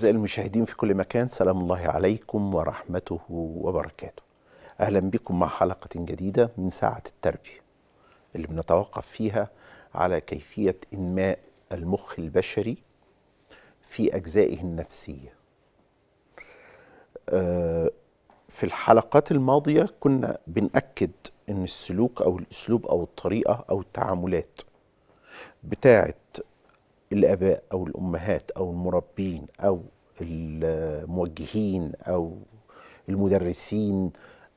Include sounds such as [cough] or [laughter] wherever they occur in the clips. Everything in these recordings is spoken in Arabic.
أعزائي المشاهدين في كل مكان سلام الله عليكم ورحمته وبركاته أهلا بكم مع حلقة جديدة من ساعة التربية اللي بنتوقف فيها على كيفية إنماء المخ البشري في أجزائه النفسية آه، في الحلقات الماضية كنا بنأكد أن السلوك أو الأسلوب أو الطريقة أو التعاملات بتاعت الاباء او الامهات او المربين او الموجهين او المدرسين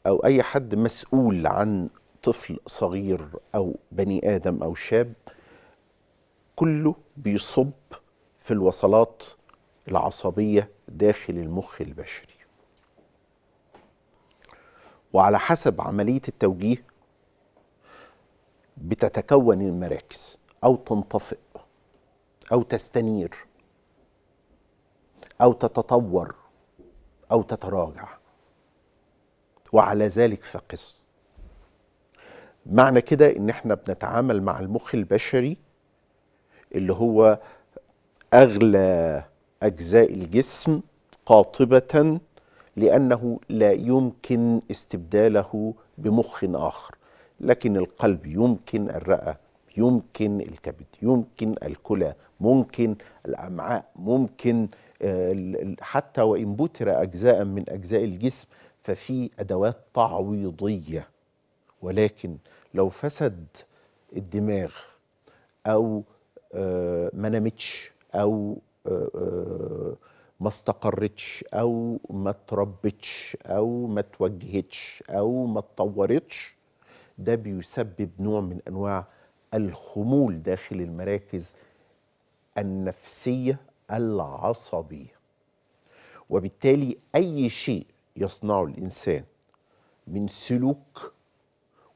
او اي حد مسؤول عن طفل صغير او بني ادم او شاب كله بيصب في الوصلات العصبيه داخل المخ البشري وعلى حسب عمليه التوجيه بتتكون المراكز او تنطفئ او تستنير او تتطور او تتراجع وعلى ذلك فقس معنى كده ان احنا بنتعامل مع المخ البشري اللي هو اغلى اجزاء الجسم قاطبه لانه لا يمكن استبداله بمخ اخر لكن القلب يمكن الرئه يمكن الكبد يمكن الكلى ممكن الامعاء ممكن آه، حتى وان بتر اجزاء من اجزاء الجسم ففي ادوات تعويضيه ولكن لو فسد الدماغ او آه، ما نامتش او آه، ما استقرتش او ما تربتش او ما توجهتش او ما اتطورتش ده بيسبب نوع من انواع الخمول داخل المراكز النفسيه العصبيه وبالتالي اي شيء يصنعه الانسان من سلوك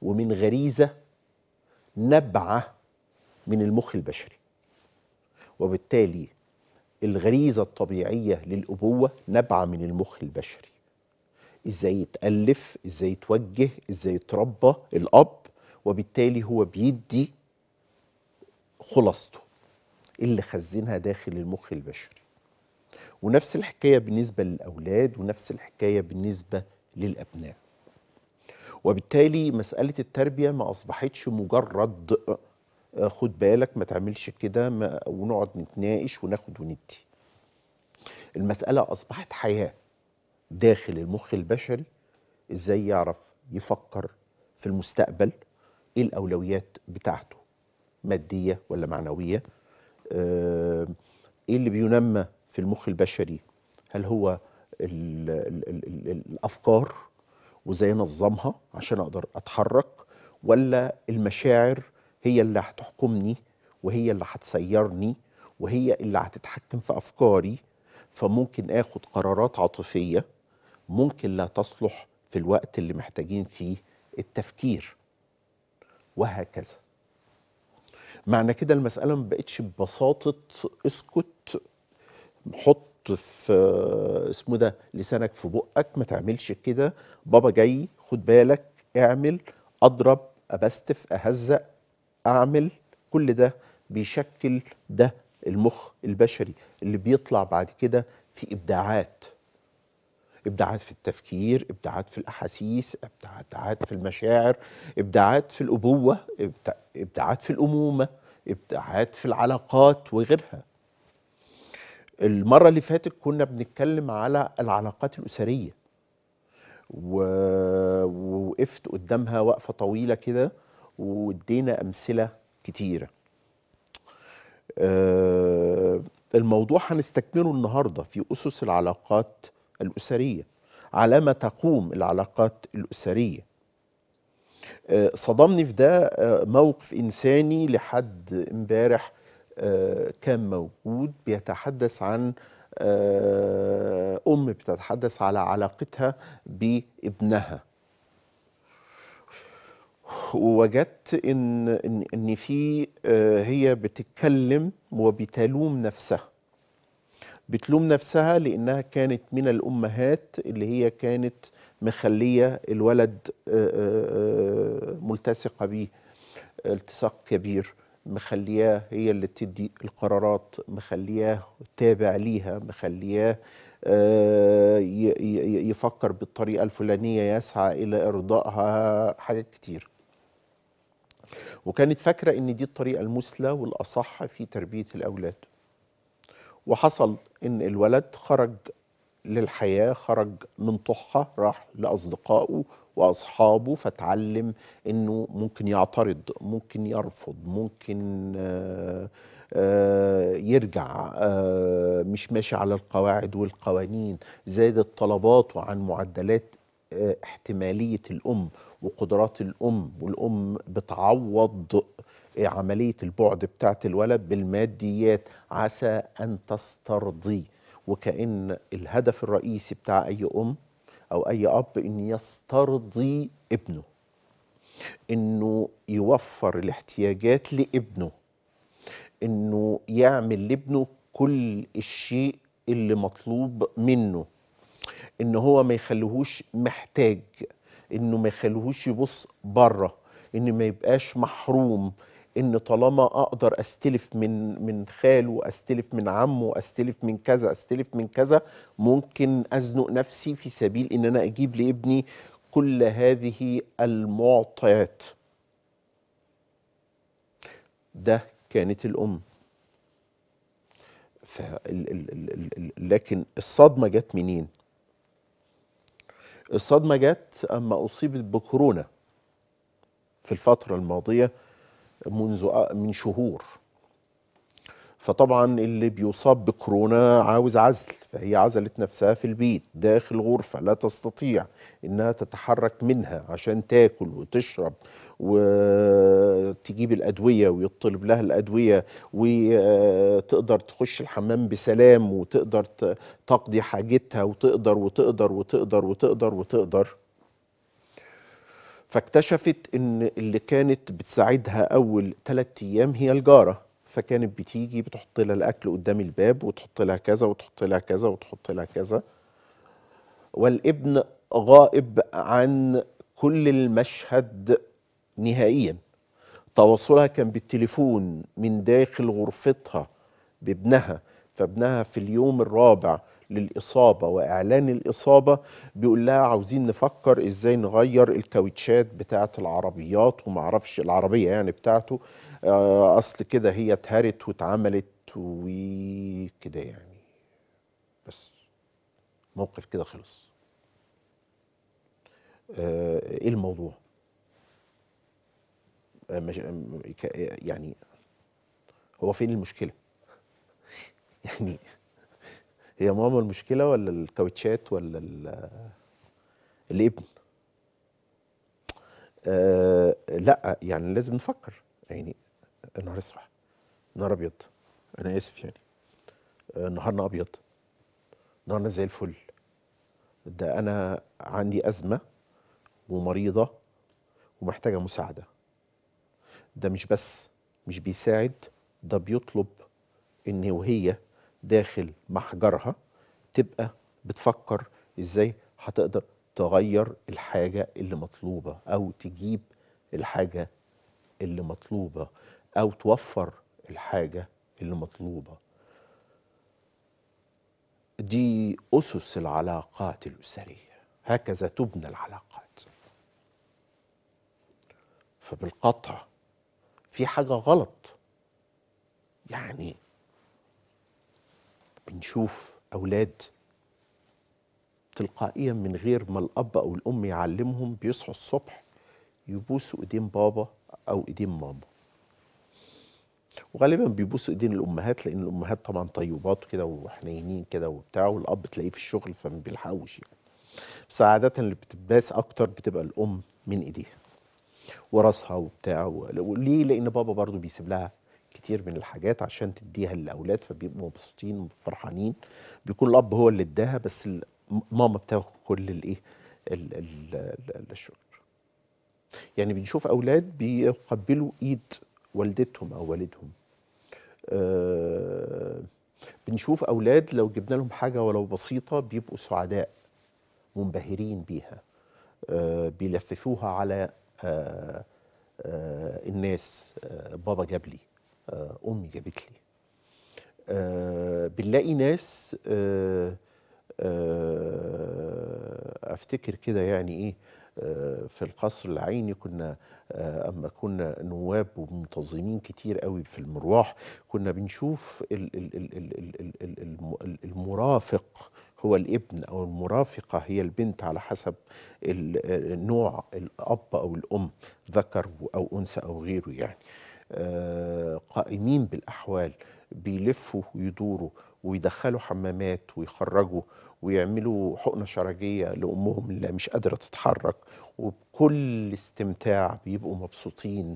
ومن غريزه نبعه من المخ البشري وبالتالي الغريزه الطبيعيه للابوه نابعه من المخ البشري ازاي يتالف ازاي يتوجه ازاي يتربى الاب وبالتالي هو بيدي خلاصته اللي خزنها داخل المخ البشري ونفس الحكاية بالنسبة للأولاد ونفس الحكاية بالنسبة للأبناء وبالتالي مسألة التربية ما أصبحتش مجرد آه، خد بالك ما تعملش كده ونقعد نتناقش وناخد وندي المسألة أصبحت حياة داخل المخ البشري إزاي يعرف يفكر في المستقبل إيه الأولويات بتاعته ماديه ولا معنويه آه، ايه اللي بينمى في المخ البشري هل هو الـ الـ الـ الافكار وازاي انظمها عشان اقدر اتحرك ولا المشاعر هي اللي هتحكمني وهي اللي هتسيرني وهي اللي هتتحكم في افكاري فممكن اخد قرارات عاطفيه ممكن لا تصلح في الوقت اللي محتاجين فيه التفكير وهكذا معنى كده المساله ما بقتش ببساطه اسكت حط في آه، اسمه ده لسانك في بقك ما تعملش كده بابا جاي خد بالك اعمل اضرب ابستف اهزق اعمل كل ده بيشكل ده المخ البشري اللي بيطلع بعد كده في ابداعات ابداعات في التفكير ابداعات في الاحاسيس ابداعات في المشاعر ابداعات في الابوه ابداعات في الامومه ابداعات في العلاقات وغيرها المره اللي فاتت كنا بنتكلم على العلاقات الاسريه ووقفت قدامها وقفه طويله كده وادينا امثله كتيره آه، الموضوع هنستكمله النهارده في اسس العلاقات الأسرية على ما تقوم العلاقات الأسرية آه، صدمني في ده آه، موقف إنساني لحد امبارح آه، كان موجود بيتحدث عن أم بتتحدث على علاقتها بابنها ووجدت إن, إن, في هي بتتكلم وبتلوم نفسها بتلوم نفسها لانها كانت من الامهات اللي هي كانت مخليه الولد آه، آه، آه، ملتصقه بيه التصاق كبير مخلياه هي اللي بتدي القرارات مخلياه تابع ليها مخلياه يفكر بالطريقه الفلانيه يسعى الى ارضائها حاجات كتير وكانت فاكره ان دي الطريقه المثلى والاصح في تربيه الاولاد وحصل ان الولد خرج للحياه خرج من طحة راح لاصدقائه واصحابه فتعلم انه ممكن يعترض ممكن يرفض ممكن آه، آه، يرجع آه، مش ماشي على القواعد والقوانين زادت طلباته عن معدلات احتماليه الام وقدرات الام والام بتعوض عملية البعد بتاعت الولد بالماديات عسى أن تسترضي وكأن الهدف الرئيسي بتاع أي أم أو أي أب أن يسترضي ابنه أنه يوفر الاحتياجات لابنه أنه يعمل لابنه كل الشيء اللي مطلوب منه ان هو ما يخليهوش محتاج انه ما يخليهوش يبص بره ان ما يبقاش محروم ان طالما اقدر استلف من من خاله استلف من عمه استلف من كذا استلف من كذا ممكن ازنق نفسي في سبيل ان انا اجيب لابني كل هذه المعطيات ده كانت الام لكن الصدمه جت منين الصدمه جت اما اصيبت بكورونا في الفتره الماضيه منذ من شهور فطبعا اللي بيصاب بكورونا عاوز عزل فهي عزلت نفسها في البيت داخل غرفة لا تستطيع انها تتحرك منها عشان تاكل وتشرب وتجيب الأدوية ويطلب لها الأدوية وتقدر تخش الحمام بسلام وتقدر تقضي حاجتها وتقدر وتقدر وتقدر وتقدر وتقدر, وتقدر فاكتشفت ان اللي كانت بتساعدها اول ثلاث ايام هي الجاره فكانت بتيجي بتحط لها الاكل قدام الباب وتحط لها كذا وتحط لها كذا وتحط لها كذا والابن غائب عن كل المشهد نهائيا تواصلها كان بالتليفون من داخل غرفتها بابنها فابنها في اليوم الرابع للاصابه واعلان الاصابه بيقول لها عاوزين نفكر ازاي نغير الكاوتشات بتاعه العربيات ومعرفش العربيه يعني بتاعته آه، اصل كده هي اتهرت واتعملت وكده يعني بس موقف كده خلص آه، ايه الموضوع آه، يعني هو فين المشكله [laughs] يعني هي ماما المشكله ولا الكاوتشات ولا الابن آه لا يعني لازم نفكر يعني النهار اسرح النهار ابيض انا اسف يعني آه نهارنا ابيض نهارنا زي الفل ده انا عندي ازمه ومريضه ومحتاجه مساعده ده مش بس مش بيساعد ده بيطلب ان وهي داخل محجرها تبقى بتفكر ازاي هتقدر تغير الحاجة اللي مطلوبة أو تجيب الحاجة اللي مطلوبة أو توفر الحاجة اللي مطلوبة دي أسس العلاقات الأسرية هكذا تبنى العلاقات فبالقطع في حاجة غلط يعني بنشوف أولاد تلقائيا من غير ما الأب أو الأم يعلمهم بيصحوا الصبح يبوسوا إيدين بابا أو إيدين ماما وغالبا بيبوسوا إيدين الأمهات لأن الأمهات طبعا طيبات كده وحنينين كده وبتاع والأب تلاقيه في الشغل فما بيلحقوش يعني بس عادة اللي بتباس أكتر بتبقى الأم من إيديها وراسها وبتاع وليه؟ لأن بابا برضو بيسيب لها كتير من الحاجات عشان تديها للاولاد فبيبقوا مبسوطين وفرحانين بيكون الاب هو اللي اداها بس ماما بتاخد كل الايه الشكر يعني بنشوف اولاد بيقبلوا ايد والدتهم او والدهم آه بنشوف اولاد لو جبنا لهم حاجه ولو بسيطه بيبقوا سعداء منبهرين بيها آه بيلففوها على آه, آه، الناس آه، بابا جاب لي آه، امي جابت لي آه، بنلاقي ناس آه، افتكر كده يعني ايه في القصر العيني كنا اما كنا نواب ومنتظمين كتير قوي في المرواح كنا بنشوف المرافق هو الابن او المرافقه هي البنت على حسب نوع الاب او الام ذكر او انثى او غيره يعني آه، قائمين بالأحوال بيلفوا ويدوروا ويدخلوا حمامات ويخرجوا ويعملوا حقنة شرجية لأمهم اللي مش قادرة تتحرك وبكل استمتاع بيبقوا مبسوطين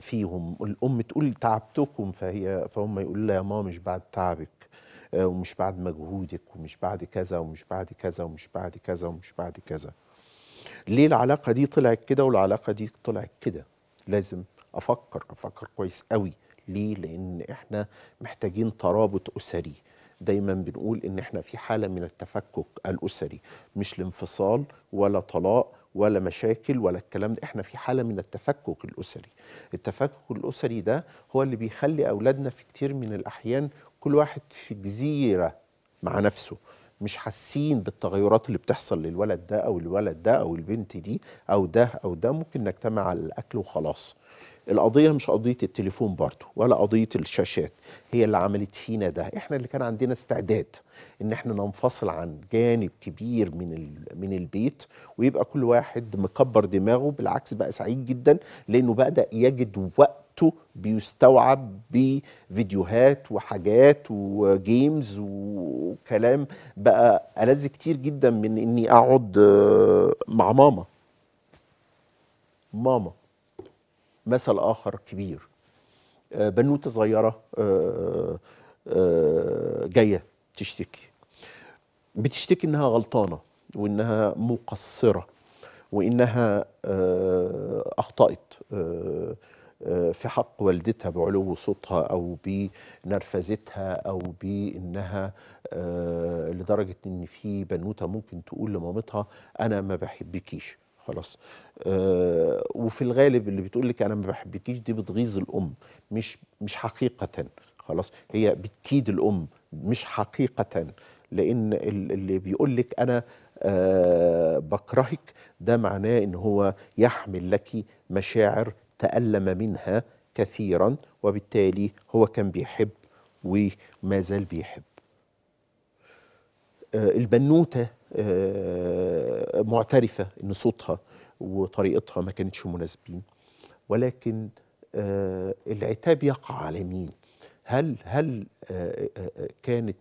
فيهم الأم تقول تعبتكم فهي فهم يقولوا لها يا ماما مش بعد تعبك آه، ومش بعد مجهودك ومش بعد كذا ومش بعد كذا ومش بعد كذا ومش بعد كذا ليه العلاقة دي طلعت كده والعلاقة دي طلعت كده لازم افكر افكر كويس قوي ليه لان احنا محتاجين ترابط اسري دايما بنقول ان احنا في حاله من التفكك الاسري مش الانفصال ولا طلاق ولا مشاكل ولا الكلام ده احنا في حاله من التفكك الاسري التفكك الاسري ده هو اللي بيخلي اولادنا في كتير من الاحيان كل واحد في جزيره مع نفسه مش حاسين بالتغيرات اللي بتحصل للولد ده او الولد ده او البنت دي او ده او ده ممكن نجتمع على الاكل وخلاص القضية مش قضية التليفون برضه ولا قضية الشاشات هي اللي عملت فينا ده احنا اللي كان عندنا استعداد ان احنا ننفصل عن جانب كبير من من البيت ويبقى كل واحد مكبر دماغه بالعكس بقى سعيد جدا لانه بدا يجد وقته بيستوعب بفيديوهات وحاجات وجيمز وكلام بقى ألذ كتير جدا من اني اقعد مع ماما ماما مثل آخر كبير آه، بنوتة صغيرة آه، آه، جاية تشتكي بتشتكي إنها غلطانة وإنها مقصرة وإنها أخطأت في حق والدتها بعلو صوتها او بنرفزتها او بانها لدرجه ان في بنوته ممكن تقول لمامتها انا ما بحبكيش خلاص آه وفي الغالب اللي بتقول لك انا ما بحبكيش دي بتغيظ الام مش مش حقيقه خلاص هي بتكيد الام مش حقيقه لان اللي بيقول لك انا آه بكرهك ده معناه ان هو يحمل لك مشاعر تالم منها كثيرا وبالتالي هو كان بيحب وما زال بيحب آه، البنوته آه، معترفه ان صوتها وطريقتها ما كانتش مناسبين ولكن آه، العتاب يقع على مين هل هل كانت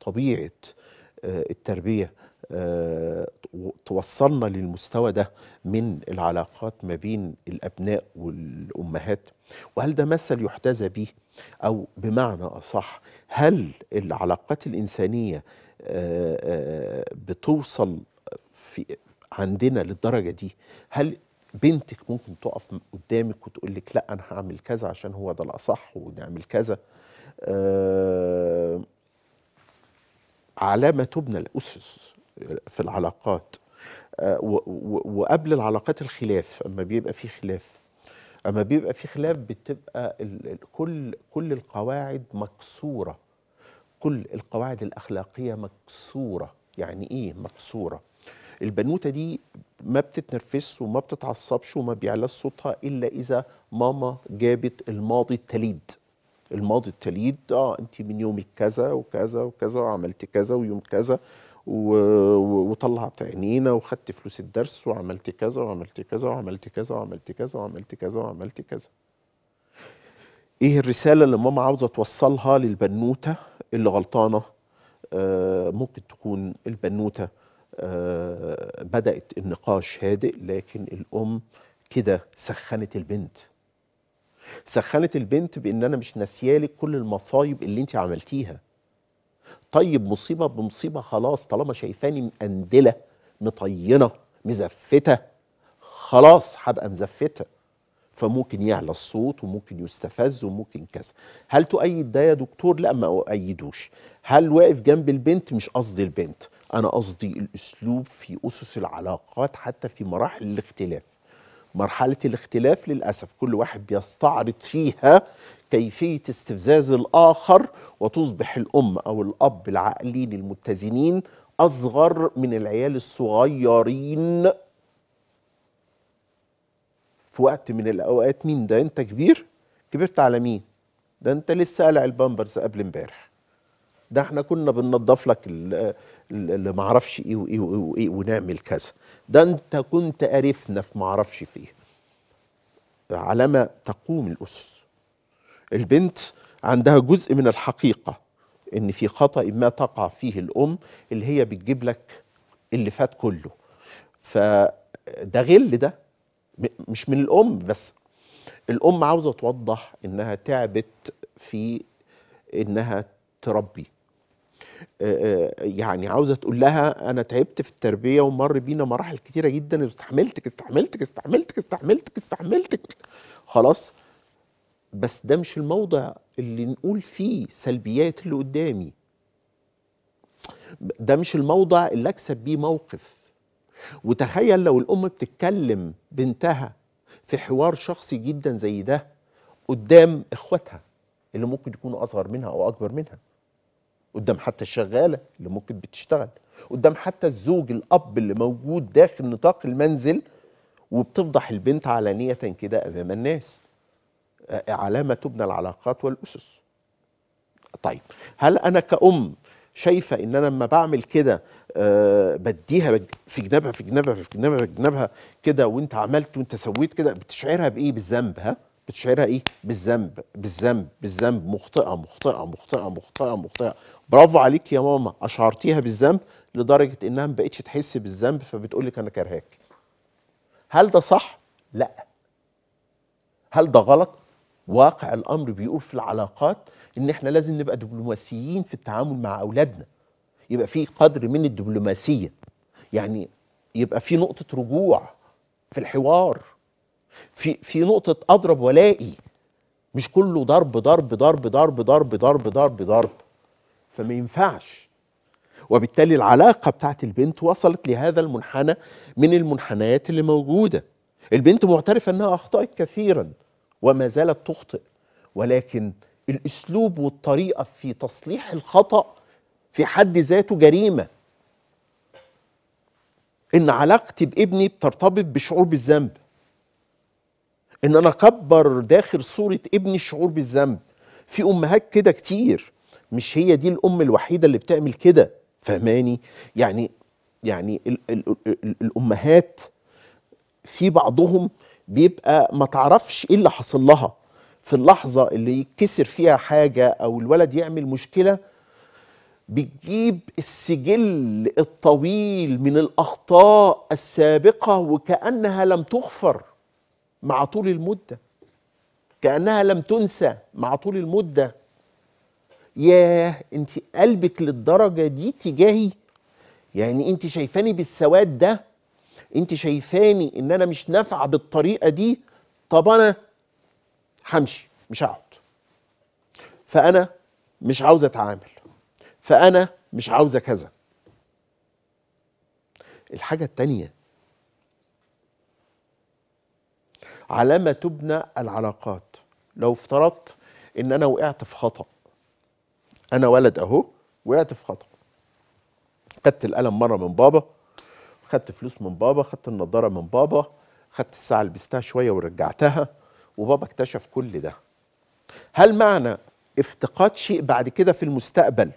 طبيعه التربيه توصلنا للمستوى ده من العلاقات ما بين الابناء والامهات وهل ده مثل يحتذى به او بمعنى اصح هل العلاقات الانسانيه بتوصل في عندنا للدرجه دي هل بنتك ممكن تقف قدامك وتقول لك لا انا هعمل كذا عشان هو ده الاصح ونعمل كذا آه، على ما تبنى الاسس في العلاقات آه، وقبل العلاقات الخلاف اما بيبقى في خلاف اما بيبقى في خلاف بتبقى كل كل القواعد مكسوره كل القواعد الأخلاقية مكسورة يعني إيه مكسورة البنوتة دي ما بتتنرفزش وما بتتعصبش وما بيعلاش صوتها إلا إذا ماما جابت الماضي التليد الماضي التليد اه انت من يومك كذا وكذا وكذا وعملت كذا ويوم كذا وطلعت عينينا وخدت فلوس الدرس وعملت كذا وعملت كذا وعملت كذا وعملت كذا وعملت كذا وعملت كذا ايه الرساله اللي ماما عاوزه توصلها للبنوته اللي غلطانه آه، ممكن تكون البنوته آه، بدات النقاش هادئ لكن الام كده سخنت البنت سخنت البنت بان انا مش ناسيالك كل المصايب اللي انت عملتيها طيب مصيبه بمصيبه خلاص طالما شايفاني مقندله مطينه مزفته خلاص هبقى مزفته فممكن يعلى الصوت وممكن يستفز وممكن كذا هل تؤيد ده يا دكتور لا ما اؤيدوش هل واقف جنب البنت مش قصدي البنت انا قصدي الاسلوب في اسس العلاقات حتى في مراحل الاختلاف مرحله الاختلاف للاسف كل واحد بيستعرض فيها كيفيه استفزاز الاخر وتصبح الام او الاب العاقلين المتزنين اصغر من العيال الصغيرين في وقت من الاوقات مين ده انت كبير كبرت على مين ده انت لسه قلع البامبرز قبل امبارح ده احنا كنا بننضف لك اللي ما اعرفش ايه وايه وايه ونعمل كذا ده انت كنت قرفنا في ما اعرفش فيه على ما تقوم الاسس البنت عندها جزء من الحقيقه ان في خطا ما تقع فيه الام اللي هي بتجيب لك اللي فات كله فده غل ده مش من الام بس الام عاوزه توضح انها تعبت في انها تربي يعني عاوزه تقول لها انا تعبت في التربيه ومر بينا مراحل كتيره جدا استحملتك استحملتك استحملتك استحملتك استحملتك خلاص بس ده مش الموضع اللي نقول فيه سلبيات اللي قدامي ده مش الموضع اللي اكسب بيه موقف وتخيل لو الام بتتكلم بنتها في حوار شخصي جدا زي ده قدام اخواتها اللي ممكن يكونوا اصغر منها او اكبر منها قدام حتى الشغاله اللي ممكن بتشتغل قدام حتى الزوج الاب اللي موجود داخل نطاق المنزل وبتفضح البنت علانيه كده امام الناس آه، علامه تبنى العلاقات والاسس طيب هل انا كأم شايفه ان انا لما بعمل كده أه بديها في جنابها في جنابها في جنابها في جنابها كده وانت عملت وانت سويت كده بتشعرها بايه بالذنب ها بتشعرها ايه بالذنب بالذنب بالذنب مخطئه مخطئه مخطئه مخطئه مخطئه برافو عليك يا ماما اشعرتيها بالذنب لدرجه انها ما بقتش تحس بالذنب فبتقول لك انا كرهاك هل ده صح لا هل ده غلط واقع الامر بيقول في العلاقات ان احنا لازم نبقى دبلوماسيين في التعامل مع اولادنا يبقى في قدر من الدبلوماسيه يعني يبقى في نقطه رجوع في الحوار في في نقطه اضرب ولائي مش كله ضرب ضرب ضرب ضرب ضرب ضرب ضرب ضرب فما ينفعش وبالتالي العلاقه بتاعت البنت وصلت لهذا المنحنى من المنحنيات اللي موجوده البنت معترفه انها اخطات كثيرا وما زالت تخطئ ولكن الاسلوب والطريقه في تصليح الخطا في حد ذاته جريمه ان علاقتي بابني بترتبط بشعور بالذنب ان انا اكبر داخل صوره ابني الشعور بالذنب في امهات كده كتير مش هي دي الام الوحيده اللي بتعمل كده فهماني يعني يعني الـ الـ الـ الامهات في بعضهم بيبقى ما تعرفش ايه اللي حصل لها في اللحظه اللي يتكسر فيها حاجه او الولد يعمل مشكله بتجيب السجل الطويل من الاخطاء السابقه وكانها لم تغفر مع طول المده كانها لم تنسى مع طول المده ياه انت قلبك للدرجه دي تجاهي يعني انت شايفاني بالسواد ده انت شايفاني ان انا مش نافعه بالطريقه دي طب انا همشي مش هقعد فانا مش عاوز اتعامل فانا مش عاوزه كذا الحاجه التانيه على ما تبنى العلاقات لو افترضت ان انا وقعت في خطا انا ولد اهو وقعت في خطا خدت القلم مره من بابا خدت فلوس من بابا خدت النضاره من بابا خدت الساعه لبستها شويه ورجعتها وبابا اكتشف كل ده هل معنى افتقاد شيء بعد كده في المستقبل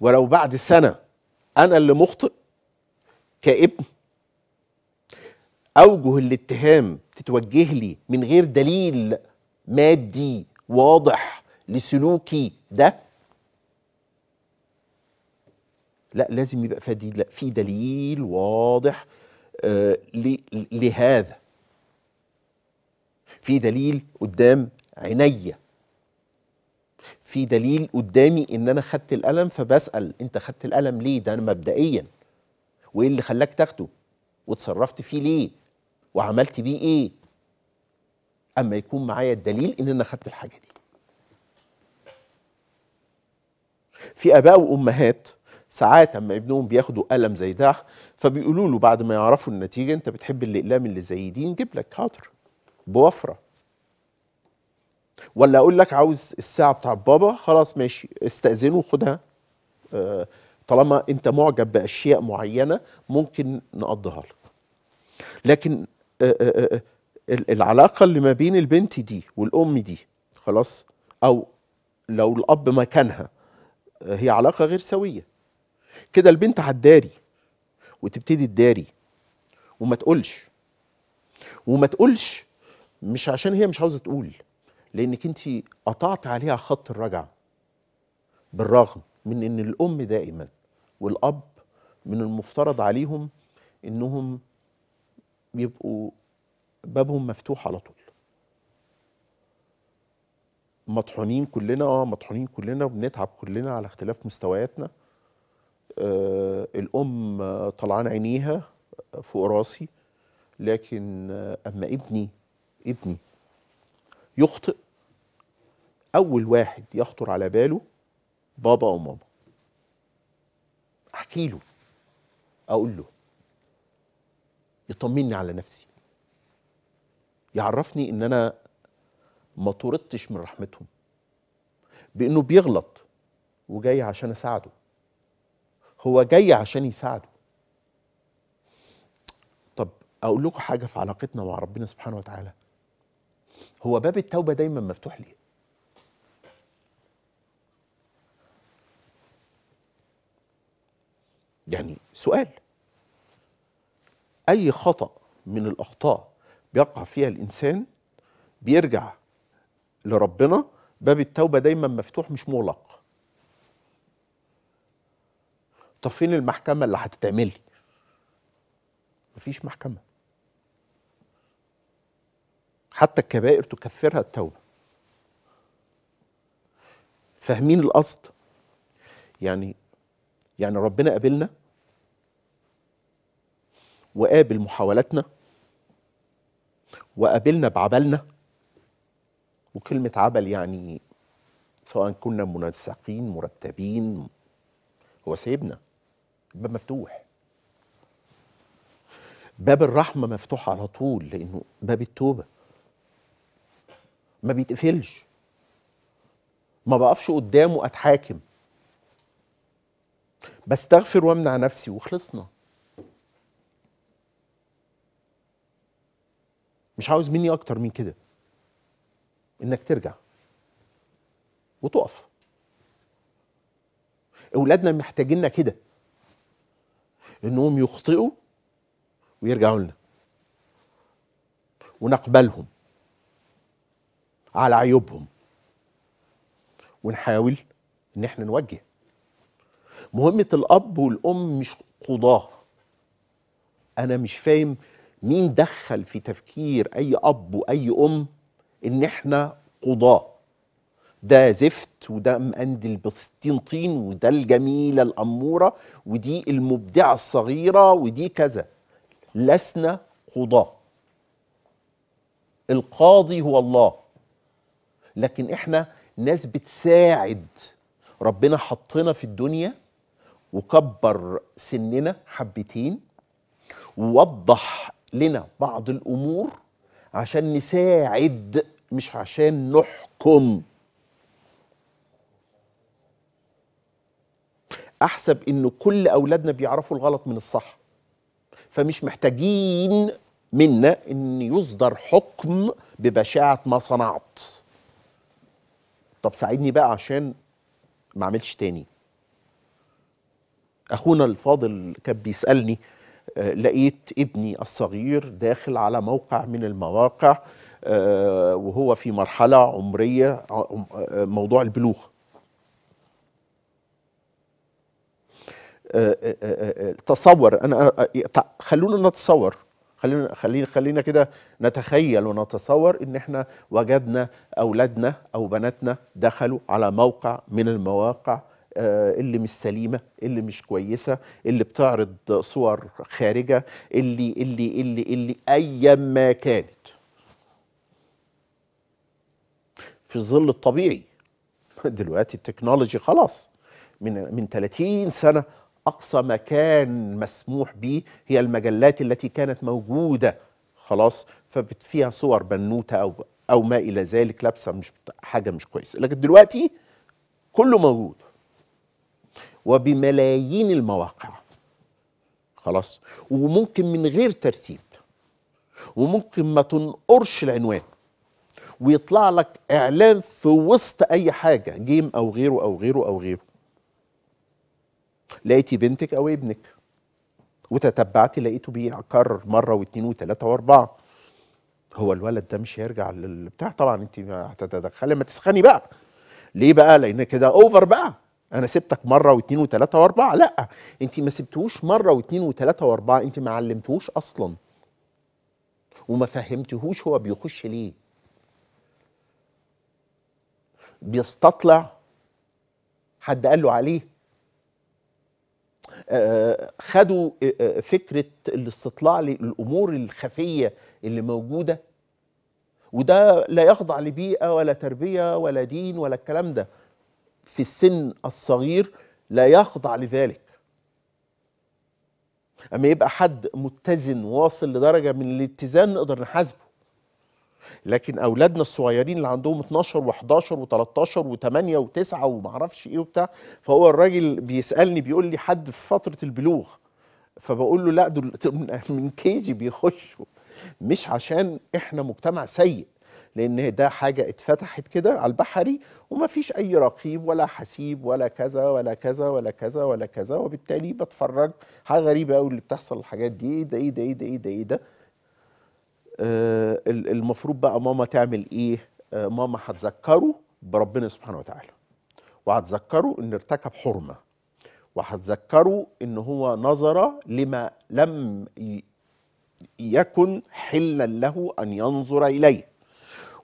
ولو بعد سنه انا اللي مخطئ كابن اوجه الاتهام تتوجه لي من غير دليل مادي واضح لسلوكي ده لا لازم يبقى في دليل واضح آه، لهذا في دليل قدام عينيا في دليل قدامي ان انا خدت القلم فبسال انت خدت القلم ليه ده انا مبدئيا وايه اللي خلاك تاخده وتصرفت فيه ليه وعملت بيه ايه اما يكون معايا الدليل ان انا خدت الحاجه دي في اباء وامهات ساعات اما ابنهم بياخدوا قلم زي ده فبيقولوا له بعد ما يعرفوا النتيجه انت بتحب الاقلام اللي زي دي نجيب لك حاضر بوفره ولا اقول لك عاوز الساعه بتاع بابا خلاص ماشي استاذنه وخدها آه طالما انت معجب باشياء معينه ممكن نقضيها لك لكن آه، آه، آه، العلاقه اللي ما بين البنت دي والام دي خلاص او لو الاب مكانها هي علاقه غير سويه كده البنت هتداري وتبتدي تداري وما تقولش وما تقولش مش عشان هي مش عاوزه تقول لانك انت قطعت عليها خط الرجعه بالرغم من ان الام دائما والاب من المفترض عليهم انهم يبقوا بابهم مفتوح على طول مطحونين كلنا اه مطحونين كلنا وبنتعب كلنا على اختلاف مستوياتنا آه، الام طلعان عينيها فوق راسي لكن آه، اما ابني ابني يخطئ اول واحد يخطر على باله بابا او ماما احكي له اقول له يطمني على نفسي يعرفني ان انا ما طردتش من رحمتهم بانه بيغلط وجاي عشان اساعده هو جاي عشان يساعده طب اقول لكم حاجه في علاقتنا مع ربنا سبحانه وتعالى هو باب التوبه دايما مفتوح ليه يعني سؤال اي خطا من الاخطاء بيقع فيها الانسان بيرجع لربنا باب التوبه دايما مفتوح مش مغلق طب فين المحكمه اللي هتتعمل لي مفيش محكمه حتى الكبائر تكفرها التوبه فاهمين القصد يعني يعني ربنا قابلنا وقابل محاولاتنا وقابلنا بعبلنا وكلمة عبل يعني سواء كنا منسقين مرتبين هو سايبنا الباب مفتوح باب الرحمه مفتوح على طول لانه باب التوبه ما بيتقفلش ما بقفش قدامه اتحاكم بستغفر وامنع نفسي وخلصنا مش عاوز مني اكتر من كده انك ترجع وتقف اولادنا محتاجيننا كده انهم يخطئوا ويرجعوا لنا ونقبلهم على عيوبهم ونحاول ان احنا نوجه مهمة الأب والأم مش قضاة أنا مش فاهم مين دخل في تفكير أي أب وأي أم إن إحنا قضاة ده زفت وده مقندل بستين طين وده الجميلة الأمورة ودي المبدعة الصغيرة ودي كذا لسنا قضاة القاضي هو الله لكن احنا ناس بتساعد ربنا حطنا في الدنيا وكبر سننا حبتين ووضح لنا بعض الامور عشان نساعد مش عشان نحكم احسب ان كل اولادنا بيعرفوا الغلط من الصح فمش محتاجين منا ان يصدر حكم ببشاعه ما صنعت طب ساعدني بقى عشان ما اعملش تاني اخونا الفاضل كان بيسالني آه، لقيت ابني الصغير داخل على موقع من المواقع آه، وهو في مرحله عمريه آه، موضوع البلوغ آه، آه، آه، تصور انا خلونا نتصور خلينا خلينا خلينا كده نتخيل ونتصور ان احنا وجدنا اولادنا او بناتنا دخلوا على موقع من المواقع اللي مش سليمه اللي مش كويسه اللي بتعرض صور خارجه اللي اللي اللي اللي ايا ما كانت في الظل الطبيعي [laughs] دلوقتي التكنولوجي خلاص من من 30 سنه أقصى مكان مسموح به هي المجلات التي كانت موجودة خلاص فيها صور بنوتة أو أو ما إلى ذلك لابسة مش حاجة مش كويسة لكن دلوقتي كله موجود وبملايين المواقع خلاص وممكن من غير ترتيب وممكن ما تنقرش العنوان ويطلع لك اعلان في وسط اي حاجه جيم او غيره او غيره او غيره لقيتي بنتك او ابنك وتتبعتي لقيته بيكرر مره واثنين وثلاثه واربعه هو الولد ده مش هيرجع للبتاع طبعا انت هتتدخلي ما تسخني بقى ليه بقى لان كده اوفر بقى انا سبتك مره واثنين وثلاثه واربعه لا انت ما سبتهوش مره واثنين وثلاثه واربعه انت ما علمتهوش اصلا وما فهمتهوش هو بيخش ليه بيستطلع حد قال له عليه خدوا آه، آه، فكره الاستطلاع للامور الخفيه اللي موجوده وده لا يخضع لبيئه ولا تربيه ولا دين ولا الكلام ده في السن الصغير لا يخضع لذلك اما يبقى حد متزن واصل لدرجه من الاتزان نقدر نحاسبه لكن اولادنا الصغيرين اللي عندهم 12 و11 و13 و8 و9 ومعرفش ايه وبتاع فهو الراجل بيسالني بيقول لي حد في فتره البلوغ فبقول له لا دول [laughs] من كيجي بيخشوا مش عشان احنا مجتمع سيء لان ده حاجه اتفتحت كده على البحري وما فيش اي رقيب ولا حسيب ولا كذا ولا كذا ولا كذا ولا كذا وبالتالي بتفرج حاجه غريبه قوي اللي بتحصل الحاجات دي ايه ده ايه ده ايه ده ايه ده, إيه ده آه، المفروض بقى ماما تعمل ايه آه، ماما هتذكره بربنا سبحانه وتعالى وهتذكره ان ارتكب حرمه وهتذكره ان هو نظر لما لم يكن حلا له ان ينظر اليه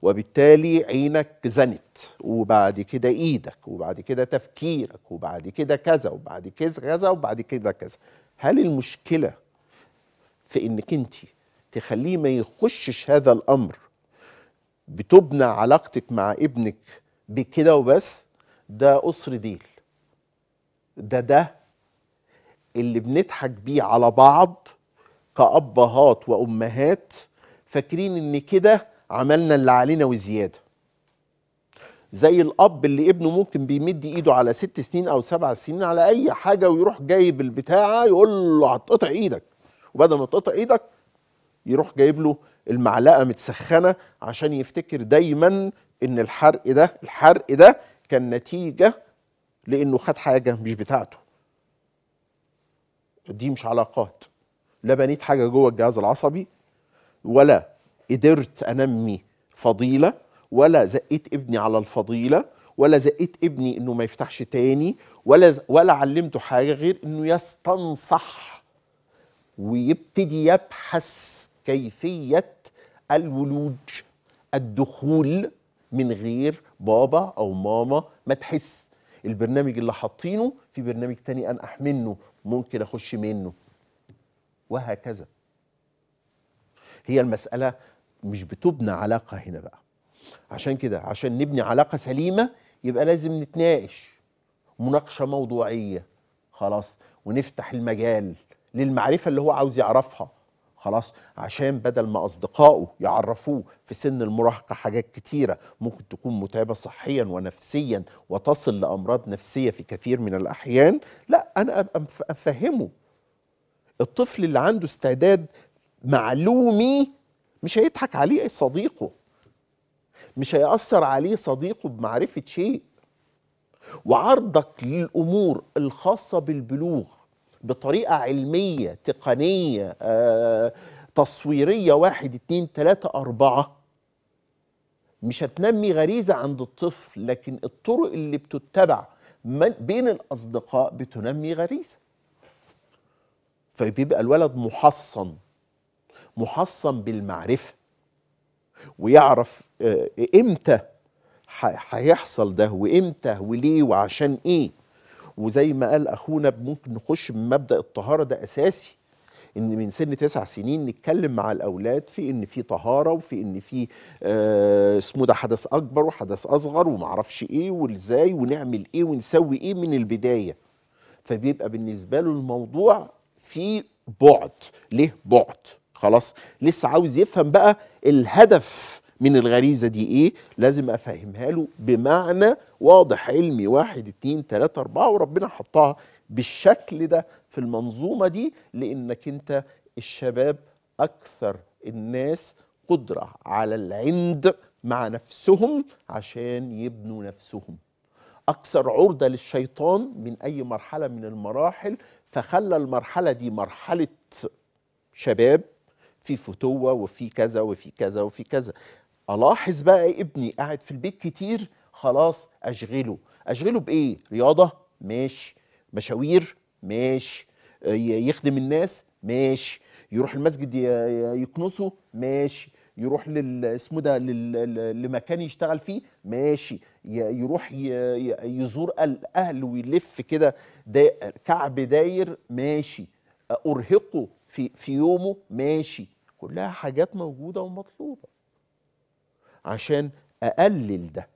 وبالتالي عينك زنت وبعد كده ايدك وبعد كده تفكيرك وبعد كده كذا وبعد كذا كذا وبعد كده كذا هل المشكله في انك انتي تخليه ما يخشش هذا الامر بتبنى علاقتك مع ابنك بكده وبس ده قصر ديل ده ده اللي بنضحك بيه على بعض كأبهات وأمهات فاكرين إن كده عملنا اللي علينا وزيادة زي الأب اللي ابنه ممكن بيمد إيده على ست سنين أو سبع سنين على أي حاجة ويروح جايب البتاعة يقول له هتقطع إيدك وبدل ما تقطع إيدك يروح جايب له المعلقه متسخنه عشان يفتكر دايما ان الحرق ده الحرق ده كان نتيجه لانه خد حاجه مش بتاعته دي مش علاقات لا بنيت حاجه جوه الجهاز العصبي ولا قدرت انمي فضيله ولا زقيت ابني على الفضيله ولا زقيت ابني انه ما يفتحش تاني ولا ولا علمته حاجه غير انه يستنصح ويبتدي يبحث كيفيه الولوج الدخول من غير بابا او ماما ما تحس البرنامج اللي حاطينه في برنامج تاني انقح منه ممكن اخش منه وهكذا هي المساله مش بتبنى علاقه هنا بقى عشان كده عشان نبني علاقه سليمه يبقى لازم نتناقش مناقشه موضوعيه خلاص ونفتح المجال للمعرفه اللي هو عاوز يعرفها خلاص عشان بدل ما اصدقائه يعرفوه في سن المراهقه حاجات كتيره ممكن تكون متعبه صحيا ونفسيا وتصل لامراض نفسيه في كثير من الاحيان لا انا ابقى افهمه الطفل اللي عنده استعداد معلومي مش هيضحك عليه صديقه مش هيأثر عليه صديقه بمعرفة شيء وعرضك للأمور الخاصة بالبلوغ بطريقه علميه تقنيه آه، تصويريه واحد اتنين تلاته اربعه مش هتنمي غريزه عند الطفل لكن الطرق اللي بتتبع بين الاصدقاء بتنمي غريزه فبيبقى الولد محصن محصن بالمعرفه ويعرف آه، امتى هيحصل ده وامتى وليه وعشان ايه وزي ما قال اخونا ممكن نخش بمبدا الطهاره ده اساسي ان من سن تسع سنين نتكلم مع الاولاد في ان في طهاره وفي ان في آه اسمه ده حدث اكبر وحدث اصغر ومعرفش ايه وازاي ونعمل ايه ونسوي ايه من البدايه فبيبقى بالنسبه له الموضوع في بعد ليه بعد خلاص لسه عاوز يفهم بقى الهدف من الغريزه دي ايه لازم افهمها له بمعنى واضح علمي واحد اتنين تلاته اربعه وربنا حطها بالشكل ده في المنظومه دي لانك انت الشباب اكثر الناس قدره على العند مع نفسهم عشان يبنوا نفسهم اكثر عرضه للشيطان من اي مرحله من المراحل فخلى المرحله دي مرحله شباب في فتوه وفي كذا وفي كذا وفي كذا الاحظ بقى إيه ابني قاعد في البيت كتير خلاص اشغله اشغله بايه رياضه ماشي مشاوير ماشي آه، يخدم الناس ماشي يروح المسجد يكنسه ماشي يروح لل اسمه ده لل... لمكان يشتغل فيه ماشي يروح ي... يزور الاهل ويلف كده دا... كعب داير ماشي ارهقه في في يومه ماشي كلها حاجات موجوده ومطلوبه عشان اقلل ده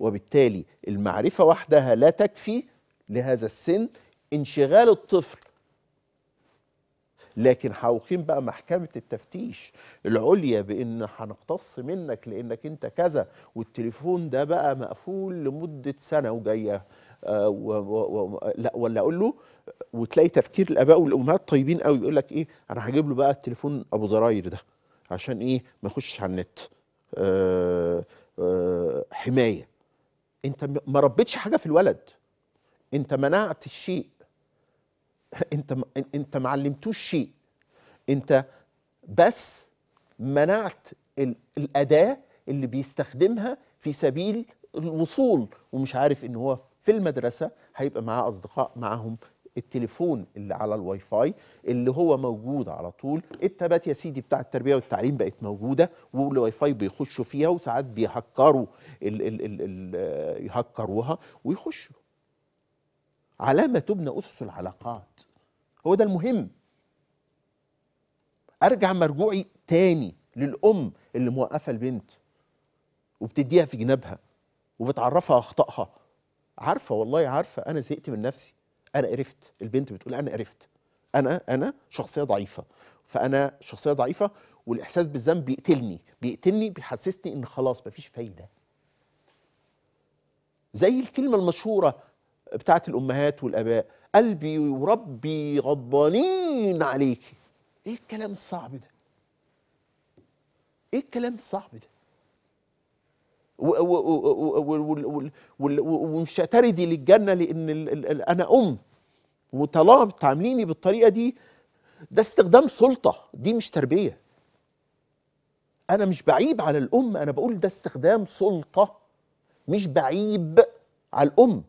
وبالتالي المعرفه وحدها لا تكفي لهذا السن انشغال الطفل لكن هقيم بقى محكمه التفتيش العليا بان هنقتص منك لانك انت كذا والتليفون ده بقى مقفول لمده سنه وجايه آه و و و لا ولا اقول له وتلاقي تفكير الاباء والامهات طيبين قوي يقول لك ايه انا هجيب له بقى التليفون ابو زراير ده عشان ايه ما يخشش على النت آه، آه، حمايه انت ما ربيتش حاجه في الولد انت منعت الشيء [laughs] انت انت ما علمتوش شيء انت بس منعت الاداه اللي بيستخدمها في سبيل الوصول ومش عارف ان هو في المدرسه هيبقى معاه اصدقاء معاهم التليفون اللي على الواي فاي اللي هو موجود على طول التابات يا سيدي بتاع التربيه والتعليم بقت موجوده والواي فاي بيخشوا فيها وساعات بيهكروا ال ال ال ال يهكروها ويخشوا على ما تبنى اسس العلاقات هو ده المهم ارجع مرجوعي تاني للام اللي موقفه البنت وبتديها في جنابها وبتعرفها اخطائها عارفه والله عارفه انا زهقت من نفسي انا قرفت البنت بتقول انا قرفت انا انا شخصيه ضعيفه فانا شخصيه ضعيفه والاحساس بالذنب بيقتلني بيقتلني بيحسسني ان خلاص مفيش فايده زي الكلمه المشهوره بتاعت الامهات والاباء قلبي وربي غضبانين عليكي ايه الكلام الصعب ده ايه الكلام الصعب ده ومش هتردي للجنه لان انا ام وطالما بتعامليني بالطريقه دي ده استخدام سلطه دي مش تربيه انا مش بعيب على الام انا بقول ده استخدام سلطه مش بعيب على الام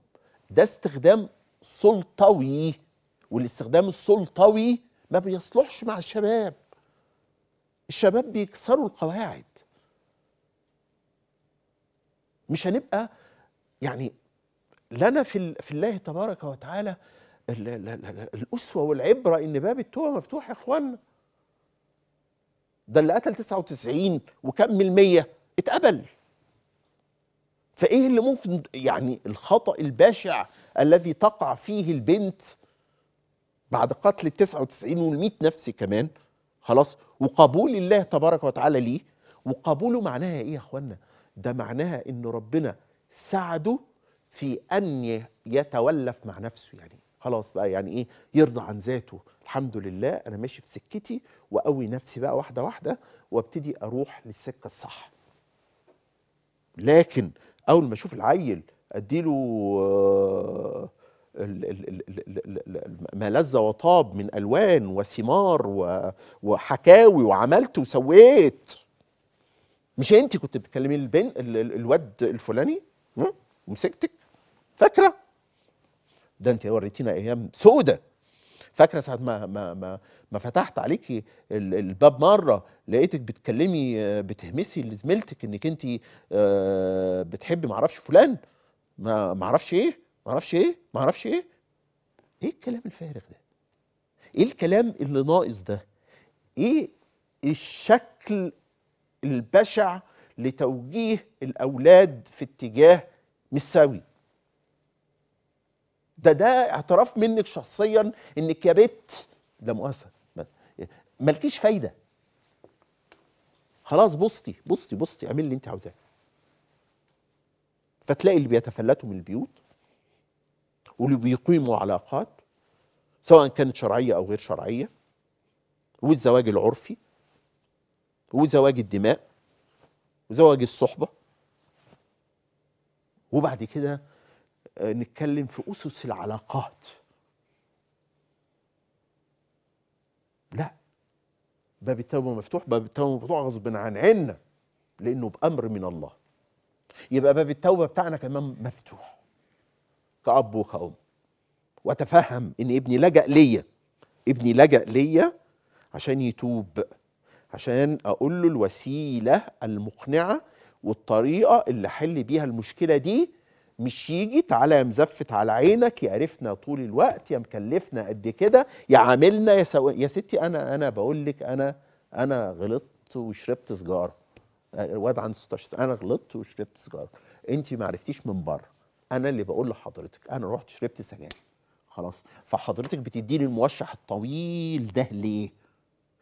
ده استخدام سلطوي والاستخدام السلطوي ما بيصلحش مع الشباب الشباب بيكسروا القواعد مش هنبقى يعني لنا في, في الله تبارك وتعالى الأسوة والعبرة إن باب التوبة مفتوح يا إخوانا ده اللي قتل 99 وكم من 100 اتقبل فإيه اللي ممكن يعني الخطأ البشع الذي تقع فيه البنت بعد قتل ال 99 وال 100 نفس كمان خلاص وقبول الله تبارك وتعالى ليه وقبوله معناها ايه يا اخوانا ده معناها ان ربنا ساعده في ان يتولف مع نفسه يعني خلاص بقى يعني ايه يرضى عن ذاته الحمد لله انا ماشي في سكتي واقوي نفسي بقى واحده واحده وابتدي اروح للسكه الصح لكن اول ما اشوف العيل اديله آه، ما لذ وطاب من الوان وثمار وحكاوي وعملت وسويت مش انت كنت بتكلمي البن الواد الفلاني مسكتك فاكره ده انت وريتينا ايام سودة فاكره ساعه ما ما ما, ما فتحت عليكي الباب مره لقيتك بتكلمي بتهمسي لزميلتك انك انت آه، بتحبي معرفش فلان ما معرفش ايه معرفش ايه معرفش ايه ايه الكلام الفارغ ده ايه الكلام اللي ناقص ده ايه الشكل البشع لتوجيه الاولاد في اتجاه مش سوي ده ده اعتراف منك شخصيا انك يا بت لا مؤاخذه مالكيش فايده خلاص بصتي بصتي بصتي اعملي اللي انت عاوزاه فتلاقي اللي بيتفلتوا من البيوت واللي بيقيموا علاقات سواء كانت شرعيه او غير شرعيه والزواج العرفي وزواج الدماء وزواج الصحبة وبعد كده آه، نتكلم في أسس العلاقات لا باب التوبة مفتوح باب التوبة مفتوح غصب عن عنا لأنه بأمر من الله يبقى باب التوبة بتاعنا كمان مفتوح كأب وكأم وأتفهم إن ابني لجأ ليا ابني لجأ ليا عشان يتوب عشان اقول له الوسيله المقنعه والطريقه اللي حل بيها المشكله دي مش يجي تعالى يا مزفت على عينك يا عرفنا طول الوقت يا مكلفنا قد كده يا عاملنا يا سو... يا ستي انا انا بقول لك انا انا غلطت وشربت سجاره آه، واد عنده 16 سنه انا غلطت وشربت سجاره انت ما عرفتيش من بره انا اللي بقول لحضرتك انا رحت شربت سجاير خلاص فحضرتك بتديني الموشح الطويل ده ليه؟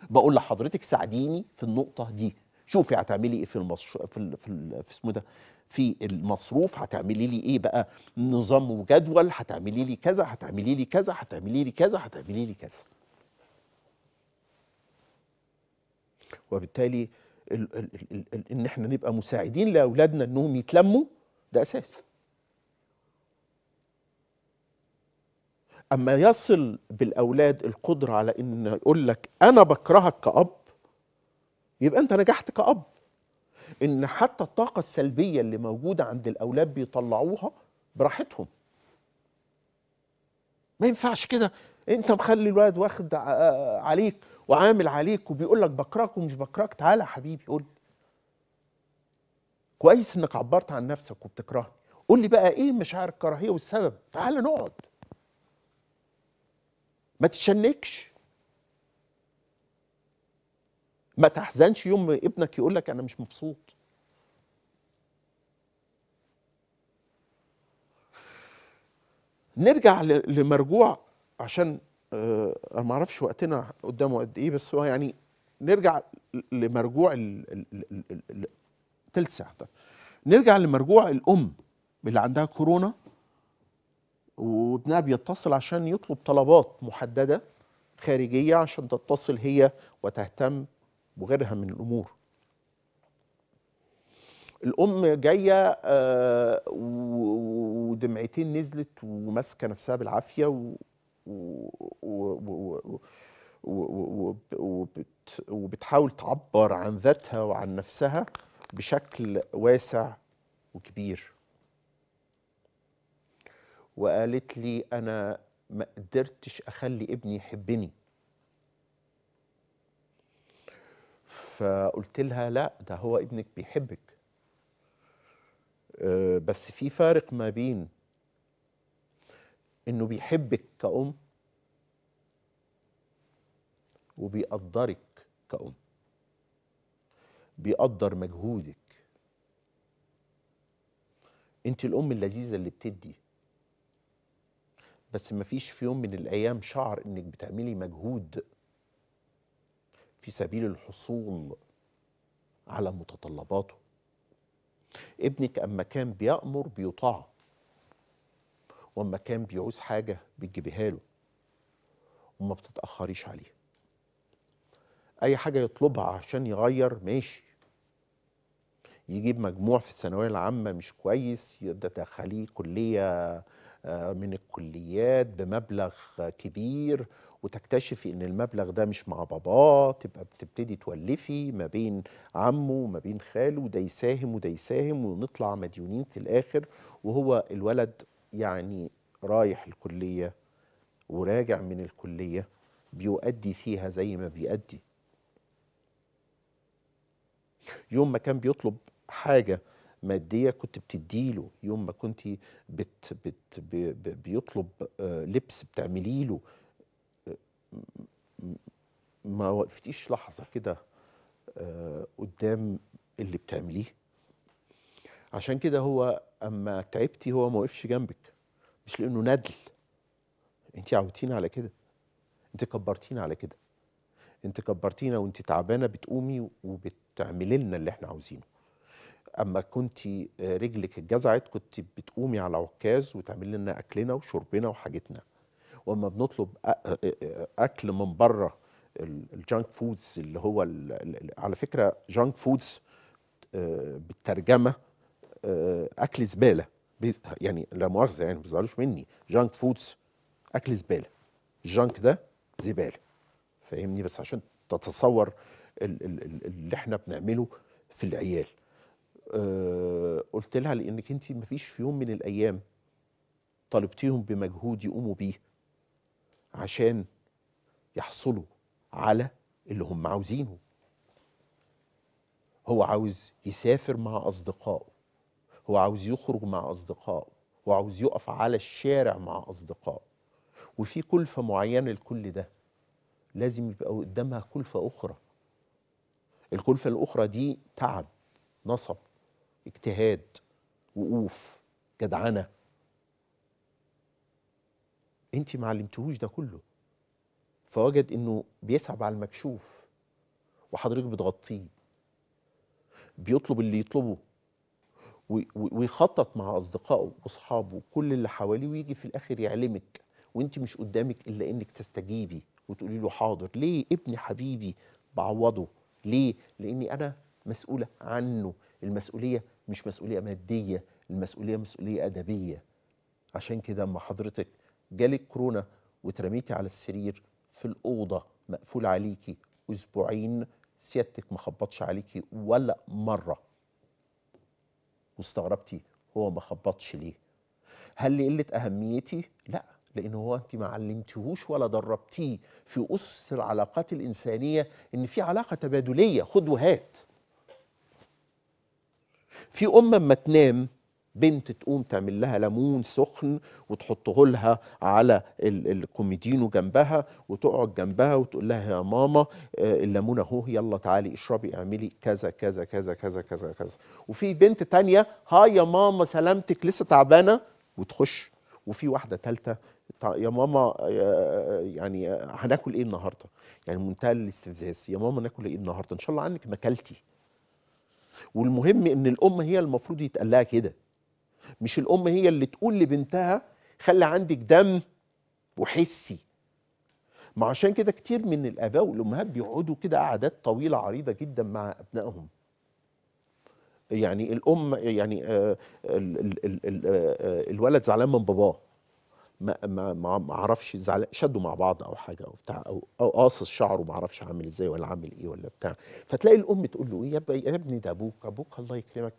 بقول لحضرتك ساعديني في النقطه دي شوفي هتعملي ايه في المصر في ال... في, ال... في اسمه ده في المصروف هتعملي لي ايه بقى نظام وجدول هتعملي لي كذا هتعملي لي كذا هتعملي لي كذا هتعملي لي كذا وبالتالي ال ال ال ال ان احنا نبقى مساعدين لاولادنا انهم يتلموا ده اساس اما يصل بالاولاد القدره على ان يقول لك انا بكرهك كاب يبقى انت نجحت كاب ان حتى الطاقه السلبيه اللي موجوده عند الاولاد بيطلعوها براحتهم ما ينفعش كده انت مخلي الولد واخد عليك وعامل عليك وبيقول لك بكرهك ومش بكرهك تعالى يا حبيبي قول لي كويس انك عبرت عن نفسك وبتكرهني قول لي بقى ايه مشاعر الكراهيه والسبب تعالى نقعد ما تتشنكش ما تحزنش يوم ابنك يقول لك انا مش مبسوط نرجع لمرجوع عشان آه، انا ما اعرفش وقتنا قدامه قد ايه بس هو يعني نرجع لمرجوع ثلث ساعه نرجع لمرجوع الام اللي عندها كورونا وابنها بيتصل عشان يطلب طلبات محددة خارجية عشان تتصل هي وتهتم وغيرها من الأمور الأم جاية ودمعتين نزلت وماسكة نفسها بالعافية وبتحاول تعبر عن ذاتها وعن نفسها بشكل واسع وكبير وقالت لي انا ما قدرتش اخلي ابني يحبني فقلت لها لا ده هو ابنك بيحبك آه، بس في فارق ما بين انه بيحبك كأم وبيقدرك كأم بيقدر مجهودك انت الام اللذيذه اللي بتدي بس ما فيش في يوم من الأيام شعر إنك بتعملي مجهود في سبيل الحصول على متطلباته ابنك أما كان بيأمر بيطاع وأما كان بيعوز حاجة بتجيبيها له وما بتتأخريش عليه أي حاجة يطلبها عشان يغير ماشي يجيب مجموع في الثانوية العامة مش كويس يبدا تدخليه كلية آه، من الكليات بمبلغ كبير وتكتشفي ان المبلغ ده مش مع باباه تبقى بتبتدي تولفي ما بين عمه وما بين خاله ده يساهم وده يساهم ونطلع مديونين في الاخر وهو الولد يعني رايح الكليه وراجع من الكليه بيؤدي فيها زي ما بيؤدي يوم ما كان بيطلب حاجه ماديه كنت بتديله يوم ما كنت بت بت بيطلب آه، لبس بتعملي له آه، ما وقفتيش لحظه كده آه، قدام اللي بتعمليه عشان كده هو اما تعبتي هو ما وقفش جنبك مش لانه ندل انت عودتينا على كده انت كبرتينا على كده انت كبرتينا وانت تعبانه بتقومي وبتعملي لنا اللي احنا عاوزينه اما كنت آه، رجلك اتجزعت كنت بتقومي على عكاز وتعملي لنا اكلنا وشربنا وحاجتنا واما بنطلب آه، آه، اكل من بره الجانك فودز اللي هو على فكره جانك فودز بالترجمه اكل زباله يعني لا مؤاخذه يعني ما بيظهرش مني جانك فودز اكل زباله الجانك ده زباله فاهمني بس عشان تتصور اللي احنا بنعمله في العيال آه قلت لها لانك انت مفيش في يوم من الايام طالبتيهم بمجهود يقوموا بيه عشان يحصلوا على اللي هم عاوزينه هو عاوز يسافر مع أصدقائه هو عاوز يخرج مع أصدقائه هو عاوز يقف على الشارع مع أصدقائه وفي كلفة معينة لكل ده لازم يبقى قدامها كلفة أخرى الكلفة الأخرى دي تعب نصب اجتهاد وقوف جدعنه انت ما علمتهوش ده كله فوجد انه بيسعب على المكشوف وحضرتك بتغطيه بيطلب اللي يطلبه ويخطط مع اصدقائه واصحابه وكل اللي حواليه ويجي في الاخر يعلمك وانت مش قدامك الا انك تستجيبي وتقولي له حاضر ليه ابني حبيبي بعوضه ليه لاني انا مسؤوله عنه المسؤوليه مش مسؤوليه ماديه المسؤوليه مسؤوليه ادبيه عشان كده اما حضرتك جالك كورونا واترميتي على السرير في الاوضه مقفول عليكي اسبوعين سيادتك ما خبطش عليكي ولا مره واستغربتي هو ما خبطش ليه هل لقله اهميتي لا لان هو انت ما علمتيهوش ولا دربتيه في اسس العلاقات الانسانيه ان في علاقه تبادليه خد وهات في أم ما تنام بنت تقوم تعمل لها ليمون سخن وتحطه لها على الكوميدينو جنبها وتقعد جنبها وتقول لها يا ماما آه، الليمون اهو يلا تعالي اشربي اعملي كذا كذا كذا كذا كذا كذا وفي بنت تانية هاي يا ماما سلامتك لسه تعبانه وتخش وفي واحده ثالثه يا ماما آه، يعني آه، هناكل ايه النهارده يعني منتهى الاستفزاز يا ماما ناكل ايه النهارده ان شاء الله عنك ما اكلتي والمهم ان الام هي المفروض يتقال لها كده مش الام هي اللي تقول لبنتها خلي عندك دم وحسي ما عشان كده كتير من الاباء والامهات بيقعدوا كده قعدات طويله عريضه جدا مع ابنائهم يعني الام يعني آه، آه، آه، الولد زعلان من باباه ما ما ما اعرفش زعلان شدوا مع بعض او حاجه او بتاع او او قاصص شعره ما اعرفش عامل ازاي ولا عامل ايه ولا بتاع فتلاقي الام تقول له يا ابني ده ابوك ابوك الله يكرمك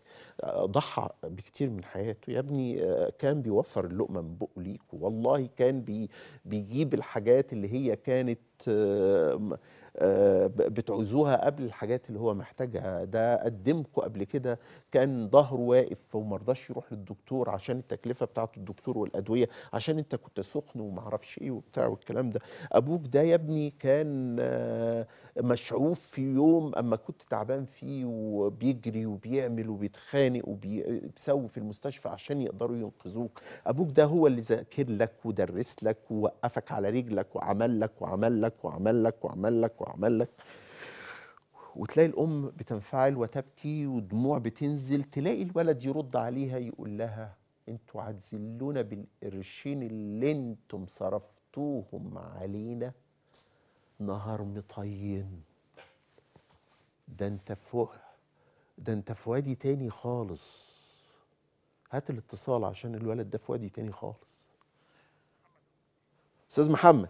آه، ضحى بكتير من حياته يا ابني آه، كان بيوفر اللقمه من بقه ليك والله كان بي بيجيب الحاجات اللي هي كانت آه، آه، بتعوزوها قبل الحاجات اللي هو محتاجها ده قدمكم قبل كده كان ظهره واقف ومرضاش رضاش يروح للدكتور عشان التكلفه بتاعت الدكتور والادويه عشان انت كنت سخن وما اعرفش ايه وبتاع والكلام ده ابوك ده يا ابني كان آه، مشعوف في يوم اما كنت تعبان فيه وبيجري وبيعمل وبيتخانق وبيسوي في المستشفى عشان يقدروا ينقذوك ابوك ده هو اللي ذاكر لك ودرس لك ووقفك على رجلك وعمل لك وعمل لك وعمل لك وعمل لك وعمل لك وتلاقي الام بتنفعل وتبكي ودموع بتنزل تلاقي الولد يرد عليها يقول لها انتوا هتذلونا بالقرشين اللي انتم صرفتوهم علينا نهار مطين ده انت فوق ده انت في وادي تاني خالص هات الاتصال عشان الولد ده في وادي تاني خالص استاذ محمد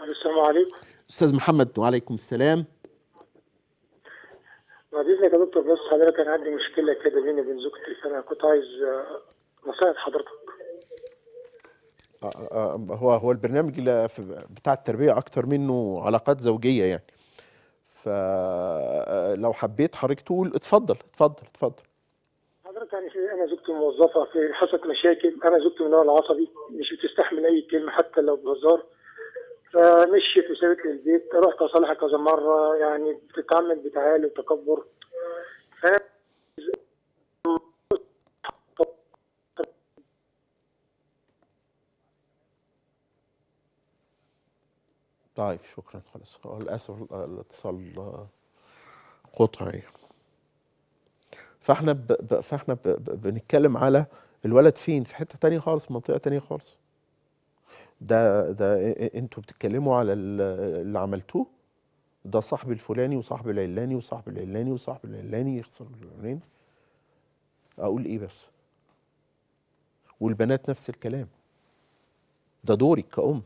السلام عليكم استاذ محمد وعليكم السلام بعد اذنك يا دكتور بس حضرتك انا عندي مشكله كده بيني وبين زوجتي فانا كنت عايز نصائح حضرتك هو هو البرنامج بتاع التربيه اكتر منه علاقات زوجيه يعني فلو حبيت حضرتك تقول اتفضل اتفضل اتفضل حضرتك يعني في انا زوجتي موظفه في حصلت مشاكل انا زوجتي من النوع العصبي مش بتستحمل اي كلمه حتى لو بهزار فمشيت وسابت لي البيت رحت اصالحها كذا مره يعني بتتعامل بتعالي وتكبر طيب شكرا خلاص للاسف الاتصال آه، قطعي فاحنا ب... ب... فاحنا ب... ب... بنتكلم على الولد فين في حته تانية خالص منطقه تانية خالص ده ده انتوا بتتكلموا على اللي عملتوه ده صاحبي الفلاني وصاحبي العلاني وصاحبي العلاني وصاحبي العلاني يخسر العلاني اقول ايه بس والبنات نفس الكلام ده دوري كأم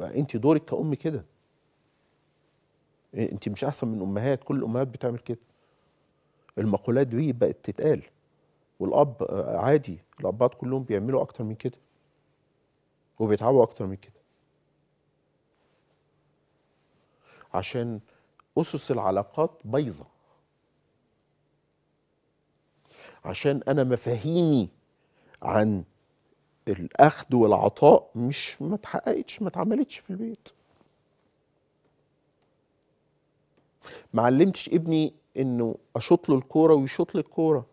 انت دورك كأم كده إيه، انت مش احسن من امهات كل الامهات بتعمل كده المقولات دي بقت تتقال والاب آه، عادي الابات كلهم بيعملوا اكتر من كده وبيتعبوا اكتر من كده عشان اسس العلاقات بايظه عشان انا مفاهيمي عن الاخذ والعطاء مش ما اتحققتش ما اتعملتش في البيت ما علمتش ابني انه اشوط له الكوره ويشوط لي الكوره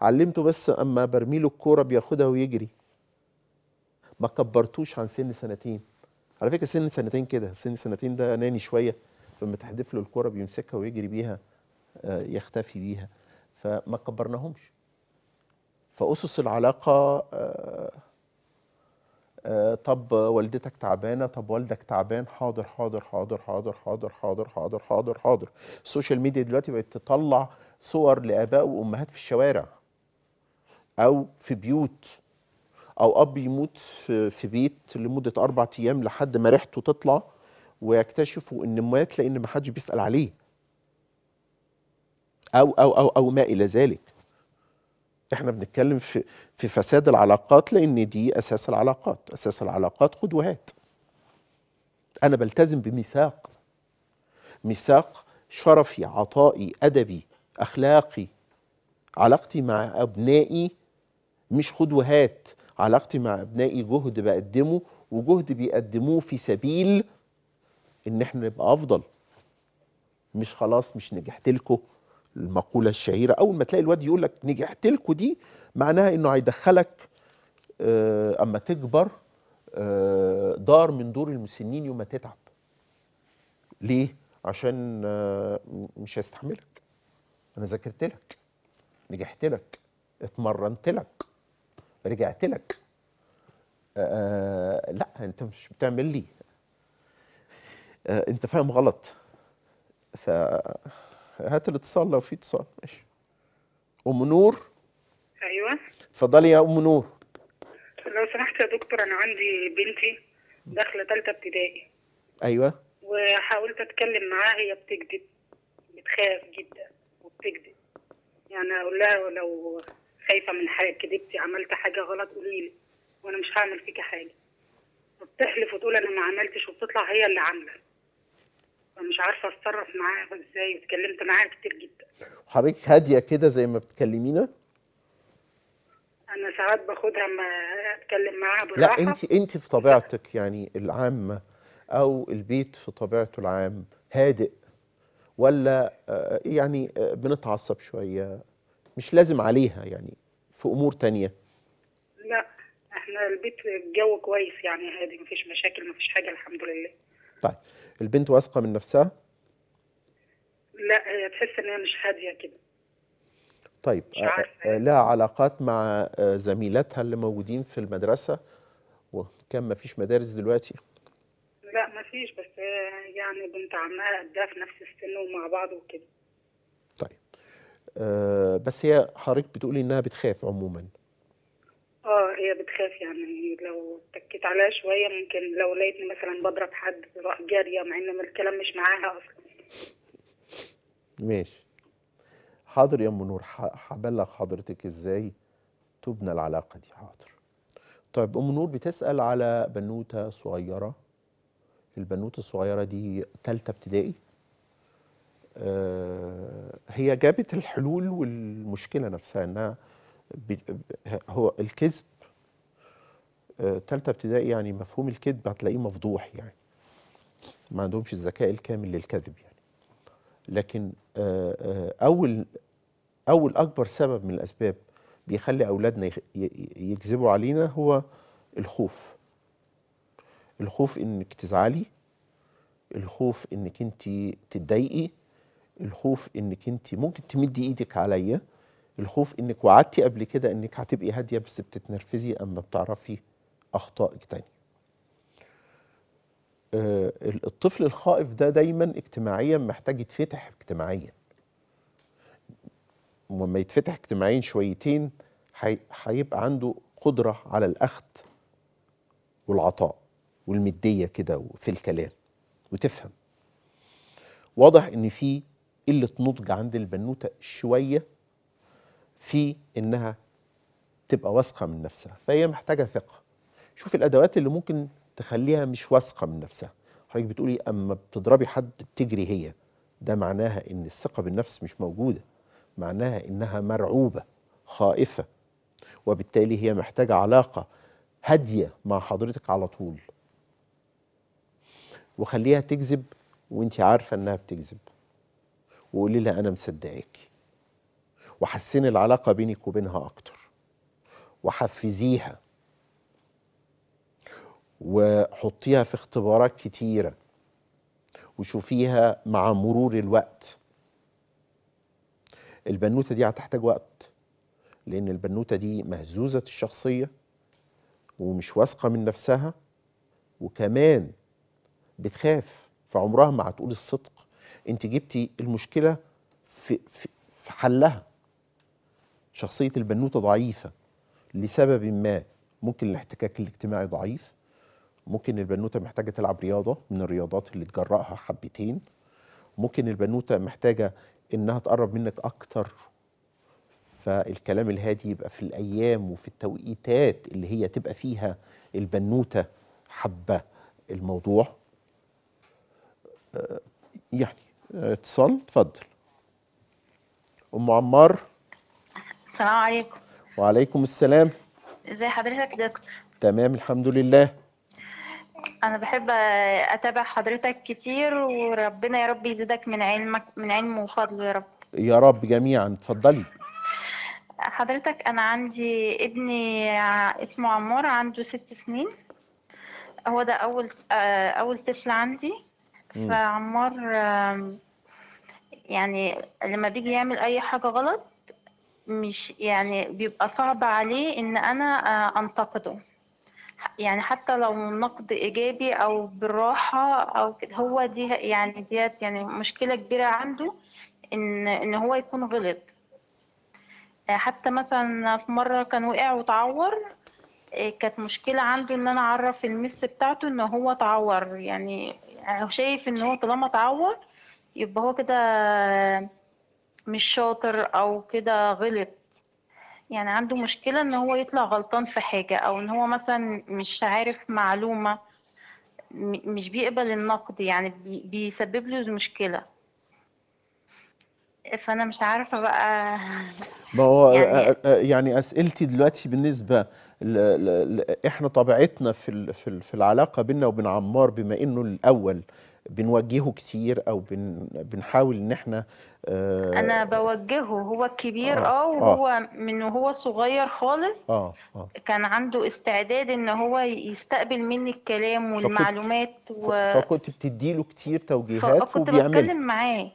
علمته بس اما برمي له الكوره بياخدها ويجري ما كبرتوش عن سن سنتين على فكره سن سنتين كده سن سنتين ده اناني شويه فلما تحدف له الكوره بيمسكها ويجري بيها آه، يختفي بيها فما كبرناهمش فاسس العلاقه آه، آه، طب والدتك تعبانه طب والدك تعبان حاضر حاضر حاضر حاضر حاضر حاضر حاضر حاضر حاضر السوشيال ميديا دلوقتي بقت تطلع صور لاباء وامهات في الشوارع او في بيوت او اب يموت في بيت لمده اربع ايام لحد ما ريحته تطلع ويكتشفوا ان مات لان ما حدش بيسال عليه او او او او ما الى ذلك احنا بنتكلم في في فساد العلاقات لان دي اساس العلاقات اساس العلاقات قدوهات انا بلتزم بميثاق ميثاق شرفي عطائي ادبي اخلاقي علاقتي مع ابنائي مش قدوهات علاقتي مع ابنائي جهد بقدمه وجهد بيقدموه في سبيل ان احنا نبقى افضل مش خلاص مش نجحت لكم المقوله الشهيره اول ما تلاقي الواد يقول لك نجحت لكم دي معناها انه هيدخلك آه، اما تكبر آه، دار من دور المسنين يوم ما تتعب ليه عشان آه، مش هيستحملك انا ذاكرت لك نجحت لك اتمرنت لك رجعت لك لا انت مش بتعمل لي انت فاهم غلط ف هات الاتصال لو في اتصال ماشي ام نور ايوه اتفضلي يا ام نور لو سمحت يا دكتور انا عندي بنتي داخله ثالثه ابتدائي ايوه وحاولت اتكلم معاها هي بتكذب بتخاف جدا وبتكذب يعني اقول لها لو خايفه من حاجه كذبتي عملت حاجه غلط قولي لي وانا مش هعمل فيكي حاجه وبتحلف وتقول انا ما عملتش وبتطلع هي اللي عامله مش عارفه اتصرف معاها ازاي اتكلمت معاها كتير جدا حضرتك هاديه كده زي ما بتكلمينا انا ساعات باخدها ما اتكلم معاها بالراحه لا انت انت في طبيعتك يعني العامه او البيت في طبيعته العام هادئ ولا آه، يعني آه، بنتعصب شويه مش لازم عليها يعني في امور تانية لا احنا البيت الجو كويس يعني هادي مفيش مشاكل مفيش حاجه الحمد لله طيب البنت واثقه من نفسها لا هي تحس ان هي مش هاديه كده طيب مش عارفة. آه، آه، لها علاقات مع آه، زميلاتها اللي موجودين في المدرسه وكان ما فيش مدارس دلوقتي لا ما فيش بس يعني بنت عمها قدها في نفس السن ومع بعض وكده طيب أه بس هي حضرتك بتقولي انها بتخاف عموما اه هي بتخاف يعني لو اتكيت عليها شويه ممكن لو لقيتني مثلا بضرب حد راح جاريه مع ان الكلام مش معاها اصلا ماشي حاضر يا ام نور هبلغ حضرتك ازاي تبنى العلاقه دي حاضر طيب ام نور بتسال على بنوته صغيره البنوته الصغيره دي ثالثه ابتدائي آه، هي جابت الحلول والمشكله نفسها انها هو الكذب ثالثه آه، ابتدائي يعني مفهوم الكذب هتلاقيه مفضوح يعني ما عندهمش الذكاء الكامل للكذب يعني لكن آه، آه، اول اول اكبر سبب من الاسباب بيخلي اولادنا يكذبوا علينا هو الخوف الخوف انك تزعلي الخوف انك انت تتضايقي الخوف انك انت ممكن تمدي ايدك عليا الخوف انك وعدتي قبل كده انك هتبقي هاديه بس بتتنرفزي اما بتعرفي اخطائك تاني آه، الطفل الخائف ده دايما اجتماعيا محتاج يتفتح اجتماعيا ولما يتفتح اجتماعيا شويتين هيبقى عنده قدرة على الأخذ والعطاء والمدية كده في الكلام وتفهم واضح إن في قلة نضج عند البنوتة شوية في انها تبقى واثقه من نفسها فهي محتاجه ثقه شوف الادوات اللي ممكن تخليها مش واثقه من نفسها حضرتك بتقولي اما بتضربي حد بتجري هي ده معناها ان الثقه بالنفس مش موجوده معناها انها مرعوبه خائفه وبالتالي هي محتاجه علاقه هاديه مع حضرتك على طول وخليها تكذب وانت عارفه انها بتكذب وقولي لها انا مصدقاكي وحسني العلاقه بينك وبينها اكتر وحفزيها وحطيها في اختبارات كتيره وشوفيها مع مرور الوقت البنوته دي هتحتاج وقت لان البنوته دي مهزوزه الشخصيه ومش واثقه من نفسها وكمان بتخاف فعمرها ما هتقول الصدق انت جبتي المشكله في, في, في حلها شخصية البنوتة ضعيفة لسبب ما ممكن الاحتكاك الاجتماعي ضعيف ممكن البنوتة محتاجة تلعب رياضة من الرياضات اللي تجرأها حبتين ممكن البنوتة محتاجة إنها تقرب منك أكتر فالكلام الهادي يبقى في الأيام وفي التوقيتات اللي هي تبقى فيها البنوتة حبة الموضوع آه، يعني آه، اتصال اتفضل ام عمار السلام عليكم وعليكم السلام ازي حضرتك يا دكتور تمام الحمد لله انا بحب اتابع حضرتك كتير وربنا يا رب يزيدك من علمك من علمه وفضله يا رب يا رب جميعا اتفضلي حضرتك انا عندي ابني اسمه عمار عنده ست سنين هو ده اول آه، اول طفل عندي فعمار يعني لما بيجي يعمل اي حاجه غلط مش يعني بيبقى صعب عليه ان انا آه، انتقده يعني حتى لو نقد ايجابي او بالراحه او كده هو دي يعني ديت يعني مشكله كبيره عنده ان ان هو يكون غلط آه، حتى مثلا في مره كان وقع وتعور آه، كانت مشكله عنده ان انا اعرف المس بتاعته ان هو تعور يعني هو شايف ان هو طالما تعور يبقى هو كده مش شاطر او كده غلط يعني عنده مشكلة ان هو يطلع غلطان في حاجة او ان هو مثلا مش عارف معلومة مش بيقبل النقد يعني بيسبب له مشكلة فانا مش عارفة بقى ما هو [laughs] يعني, يعني اسئلتي دلوقتي بالنسبة لـ لـ احنا طبيعتنا في في العلاقة بينا وبين عمار بما انه الاول بنوجهه كتير او بن بنحاول ان احنا آه انا بوجهه هو الكبير آه،, آه،, اه وهو آه. من وهو صغير خالص آه. آه. كان عنده استعداد ان هو يستقبل مني الكلام والمعلومات فكنت و... فكنت بتديله كتير توجيهات فكنت بتكلم معاه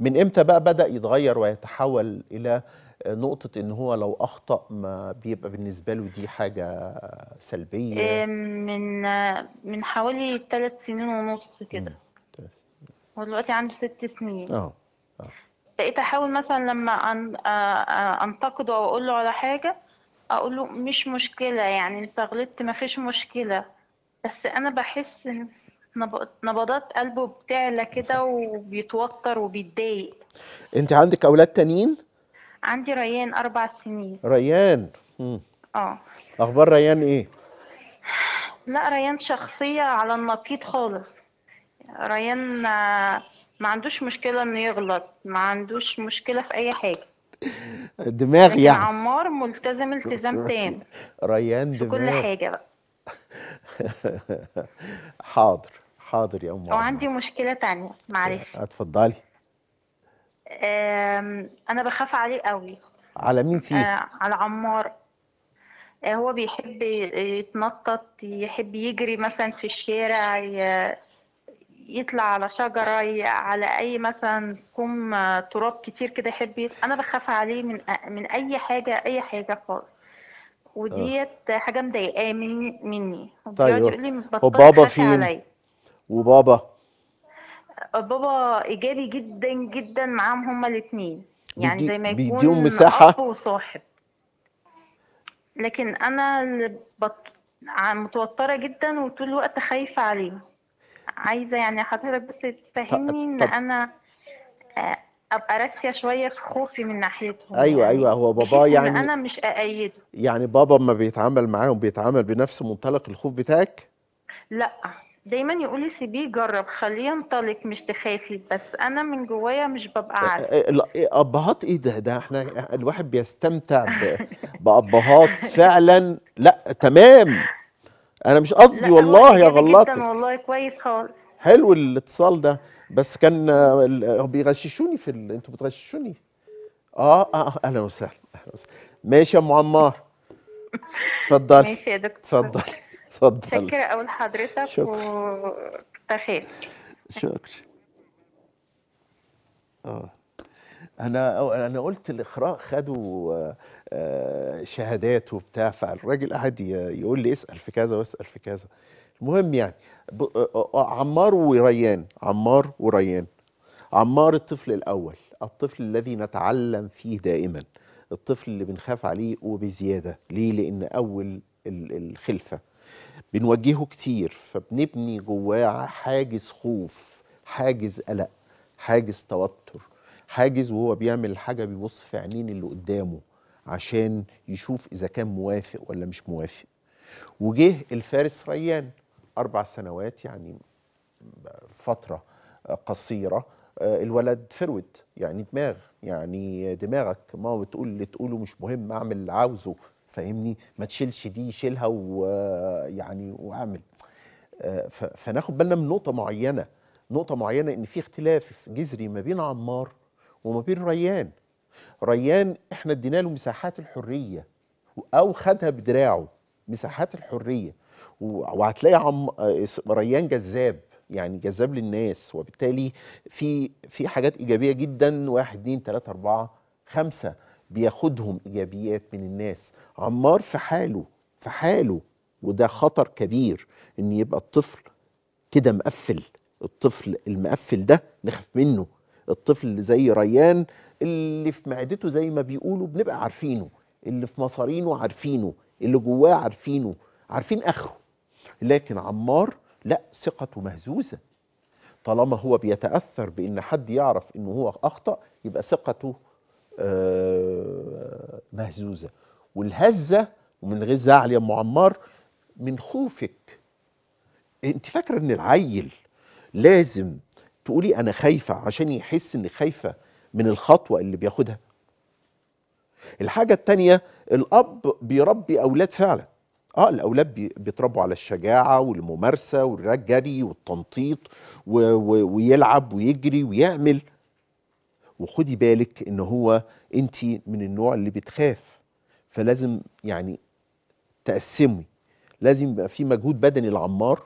من امتى بقى بدا يتغير ويتحول الى آه نقطة إن هو لو أخطأ ما بيبقى بالنسبة له دي حاجة سلبية آه، من من حوالي ثلاث سنين ونص كده هو دلوقتي عنده ست سنين اه, آه. بقيت أحاول مثلا لما آه، أنتقده أو أقول له على حاجة أقول له مش مشكلة يعني أنت غلطت مفيش مشكلة بس أنا بحس إن نبضات قلبه بتعلى كده وبيتوتر وبيتضايق انت عندك اولاد تانيين عندي ريان أربع سنين ريان اه أخبار ريان إيه؟ لا ريان شخصية على النقيض خالص ريان آه، ما عندوش مشكلة إنه يغلط ما عندوش مشكلة في أي حاجة دماغ يعني عمار ملتزم التزام [laughs] تام ريان دماغ في كل حاجة بقى [laughs] حاضر حاضر يا ام وعندي مشكله تانية معلش اتفضلي انا بخاف عليه قوي على مين فيه آه، على عمار آه، هو بيحب يتنطط يحب يجري مثلا في الشارع يطلع على شجرة على أي مثلا كوم آه، تراب كتير كده يحب أنا بخاف عليه من من أي حاجة أي حاجة خالص وديت حاجة مضايقاه مني مني طيب يقول لي وبابا فيه وبابا بابا ايجابي جدا جدا معاهم هما الاثنين يعني زي ما يكون مساحه اب وصاحب لكن انا اللي بط... متوتره جدا وطول الوقت خايفه عليه عايزه يعني حضرتك بس تفهمني ان انا آه، ابقى راسيه شويه في خوفي من ناحيتهم ايوه يعني ايوه هو بابا يعني إن انا مش اأيده يعني بابا ما بيتعامل معاهم بيتعامل بنفس منطلق الخوف بتاعك لا دايما يقول لي سيبيه جرب خليه ينطلق مش تخافي بس انا من جوايا مش ببقى أه، عارفه أه، لا إيه، ابهات ايه ده ده احنا الواحد بيستمتع بابهات [laughs] فعلا لا تمام انا مش قصدي والله يا جدا والله كويس خالص حلو الاتصال ده بس كان بيغششوني في ال... انتوا بتغششوني آه،, اه اه اهلا وسهلا اهلا وسهلا ماشي يا ام عمار [laughs] اتفضلي ماشي يا دكتور اتفضلي تفضل شكرا اول حضرتك وكتر خير شكرا اه انا انا قلت الاخراء خدوا آه، شهادات وبتاع فالراجل قعد يقول لي اسال في كذا واسال في كذا المهم يعني آه، آه، عمار وريان عمار وريان عمار الطفل الاول الطفل الذي نتعلم فيه دائما الطفل اللي بنخاف عليه وبزياده ليه لان اول الخلفه بنوجهه كتير فبنبني جواه حاجز خوف حاجز قلق حاجز توتر حاجز وهو بيعمل الحاجه بيبص في عينين اللي قدامه عشان يشوف اذا كان موافق ولا مش موافق وجه الفارس ريان اربع سنوات يعني فتره قصيره آه، الولد فرود يعني دماغ يعني دماغك ما بتقول اللي تقوله مش مهم اعمل اللي عاوزه فاهمني ما تشيلش دي شيلها ويعني واعمل آه، فناخد بالنا من نقطه معينه نقطه معينه ان في اختلاف جذري ما بين عمار وما بين ريان ريان احنا ادينا له مساحات الحريه او خدها بدراعه مساحات الحريه وهتلاقي عم آه، ريان جذاب يعني جذاب للناس وبالتالي في في حاجات ايجابيه جدا واحد اتنين تلاته اربعه خمسه بياخدهم ايجابيات من الناس عمار في حاله في حاله وده خطر كبير ان يبقى الطفل كده مقفل الطفل المقفل ده نخاف منه الطفل اللي زي ريان اللي في معدته زي ما بيقولوا بنبقى عارفينه اللي في مصارينه عارفينه اللي جواه عارفينه عارفين اخره لكن عمار لا ثقته مهزوزه طالما هو بيتاثر بان حد يعرف انه هو اخطا يبقى ثقته آه، مهزوزه والهزه ومن غير زعل يا ام عمار من خوفك انت فاكره ان العيل لازم تقولي انا خايفه عشان يحس ان خايفه من الخطوه اللي بياخدها الحاجه التانيه الاب بيربي اولاد فعلا اه الاولاد بيتربوا على الشجاعه والممارسه والجري والتنطيط و... و... ويلعب ويجري ويعمل وخدي بالك ان هو انت من النوع اللي بتخاف فلازم يعني تقسمي لازم يبقى في مجهود بدني العمار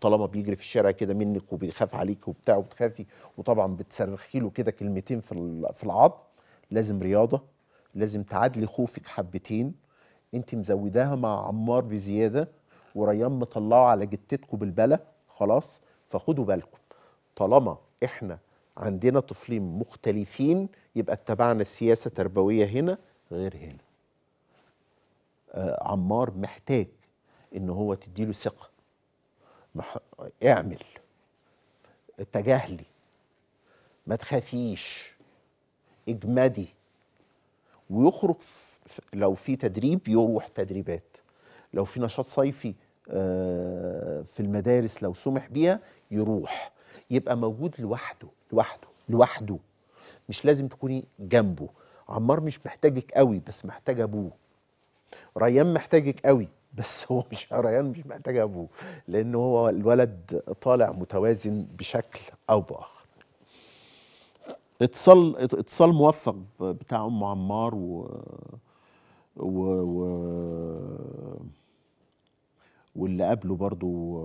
طالما بيجري في الشارع كده منك وبيخاف عليك وبتاع وبتخافي وطبعا بتصرخي له كده كلمتين في في العظم لازم رياضه لازم تعادلي خوفك حبتين انت مزوداها مع عمار بزياده وريان مطلعه على جتتكم بالبلا خلاص فخدوا بالكم طالما احنا عندنا طفلين مختلفين يبقى اتبعنا السياسه التربويه هنا غير هنا آه عمار محتاج ان هو تديله ثقه مح... اعمل تجاهلي ما تخافيش اجمدي ويخرج ف... لو في تدريب يروح تدريبات لو في نشاط صيفي آه في المدارس لو سمح بيها يروح يبقى موجود لوحده لوحده لوحده مش لازم تكوني جنبه عمار مش محتاجك قوي بس محتاج ابوه ريان محتاجك قوي بس هو مش [laughs] ريان مش محتاج ابوه لان هو الولد طالع متوازن بشكل او باخر اتصال اتصال موفق بتاع ام عمار و و, و... واللي قبله برضو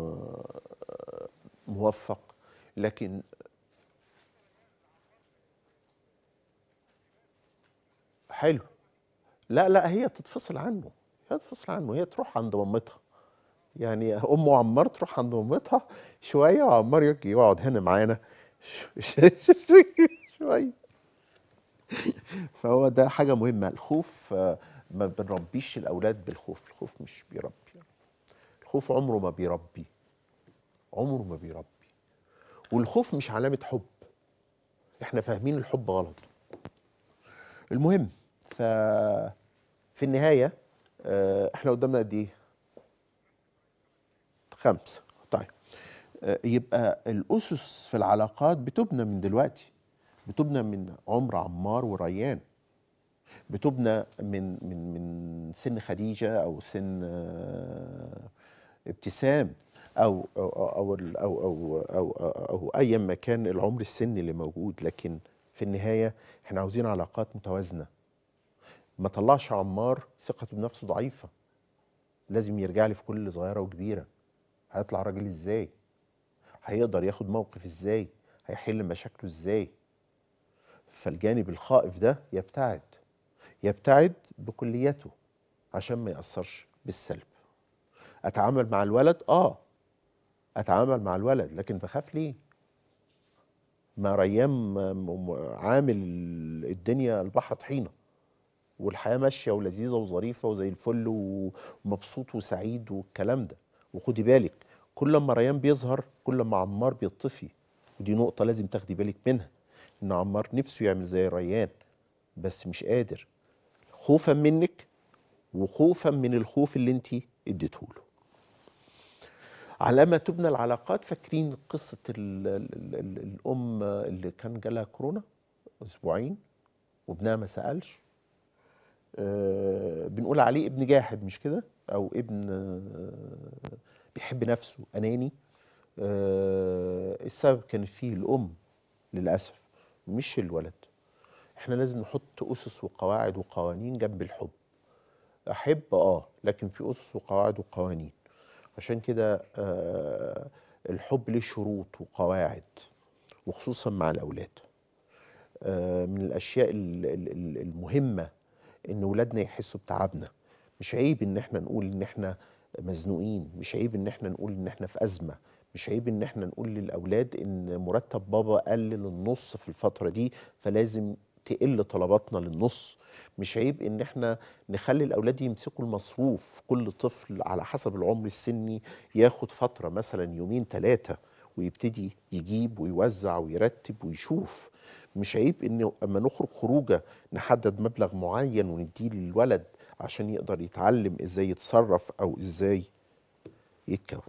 موفق لكن حلو لا لأ هي تتفصل عنه، هي تتفصل عنه، هي تروح عند مامتها. يعني أم عمار تروح عند مامتها شوية وعمار يجي يقعد هنا معانا [laughs] شوية. فهو ده حاجة مهمة، الخوف ما بنربيش الأولاد بالخوف، الخوف مش بيربي. الخوف عمره ما بيربي. عمره ما بيربي. والخوف مش علامة حب. إحنا فاهمين الحب غلط. المهم في النهايه آه، احنا قدامنا قد ايه؟ خمسه طيب آه، يبقى الاسس في العلاقات بتبنى من دلوقتي بتبنى من عمر عمار وريان بتبنى من من من سن خديجه او سن آه، ابتسام او او او او او, أو, أو ايا ما كان العمر السني اللي موجود لكن في النهايه احنا عاوزين علاقات متوازنه ما طلعش عمار ثقته بنفسه ضعيفه لازم يرجع لي في كل صغيره وكبيره هيطلع راجل ازاي هيقدر ياخد موقف ازاي هيحل مشاكله ازاي فالجانب الخائف ده يبتعد يبتعد بكليته عشان ما ياثرش بالسلب اتعامل مع الولد اه اتعامل مع الولد لكن بخاف ليه ما ريام عامل الدنيا البحر طحينه والحياه ماشيه ولذيذه وظريفه وزي الفل ومبسوط وسعيد والكلام ده وخدي بالك كل ما ريان بيظهر كل ما عمار بيطفي ودي نقطه لازم تاخدي بالك منها ان عمار نفسه يعمل زي ريان بس مش قادر خوفا منك وخوفا من الخوف اللي انت اديته له على ما تبنى العلاقات فاكرين قصه الـ الـ الـ الام اللي كان جالها كورونا اسبوعين وابنها ما سالش آه، بنقول عليه ابن جاحد مش كده او ابن آه، بيحب نفسه اناني آه، السبب كان فيه الام للاسف مش الولد احنا لازم نحط اسس وقواعد وقوانين جنب الحب احب اه لكن في اسس وقواعد وقوانين عشان كده الحب ليه شروط وقواعد وخصوصا مع الاولاد من الاشياء المهمه ان ولادنا يحسوا بتعبنا مش عيب ان احنا نقول ان احنا مزنوقين مش عيب ان احنا نقول ان احنا في ازمه مش عيب ان احنا نقول للاولاد ان مرتب بابا قل للنص في الفتره دي فلازم تقل طلباتنا للنص مش عيب ان احنا نخلي الاولاد يمسكوا المصروف كل طفل على حسب العمر السني ياخد فتره مثلا يومين ثلاثه ويبتدي يجيب ويوزع ويرتب ويشوف مش عيب انه اما نخرج خروجه نحدد مبلغ معين ونديه للولد عشان يقدر يتعلم ازاي يتصرف او ازاي يتكون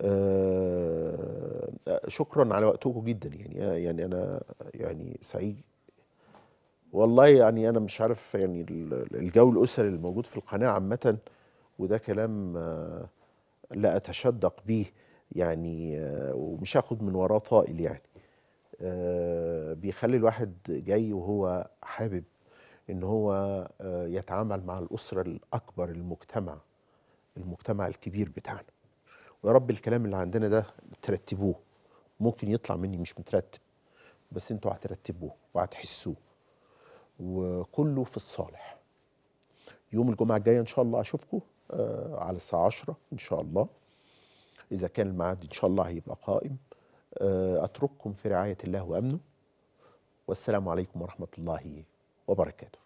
آه شكرا على وقتكم جدا يعني آه، يعني انا يعني سعيد والله يعني انا مش عارف يعني الجو الاسري الموجود في القناه عامه وده كلام آه لا اتشدق بيه يعني آه ومش هاخد من وراه طائل يعني آه، بيخلي الواحد جاي وهو حابب ان هو آه، يتعامل مع الاسره الاكبر المجتمع المجتمع الكبير بتاعنا ويا رب الكلام اللي عندنا ده ترتبوه ممكن يطلع مني مش مترتب بس انتوا هترتبوه وهتحسوه وكله في الصالح يوم الجمعه الجايه ان شاء الله اشوفكم آه، على الساعه 10 ان شاء الله اذا كان الميعاد ان شاء الله هيبقى قائم آه، أترككم في رعاية الله وأمنه والسلام عليكم ورحمة الله وبركاته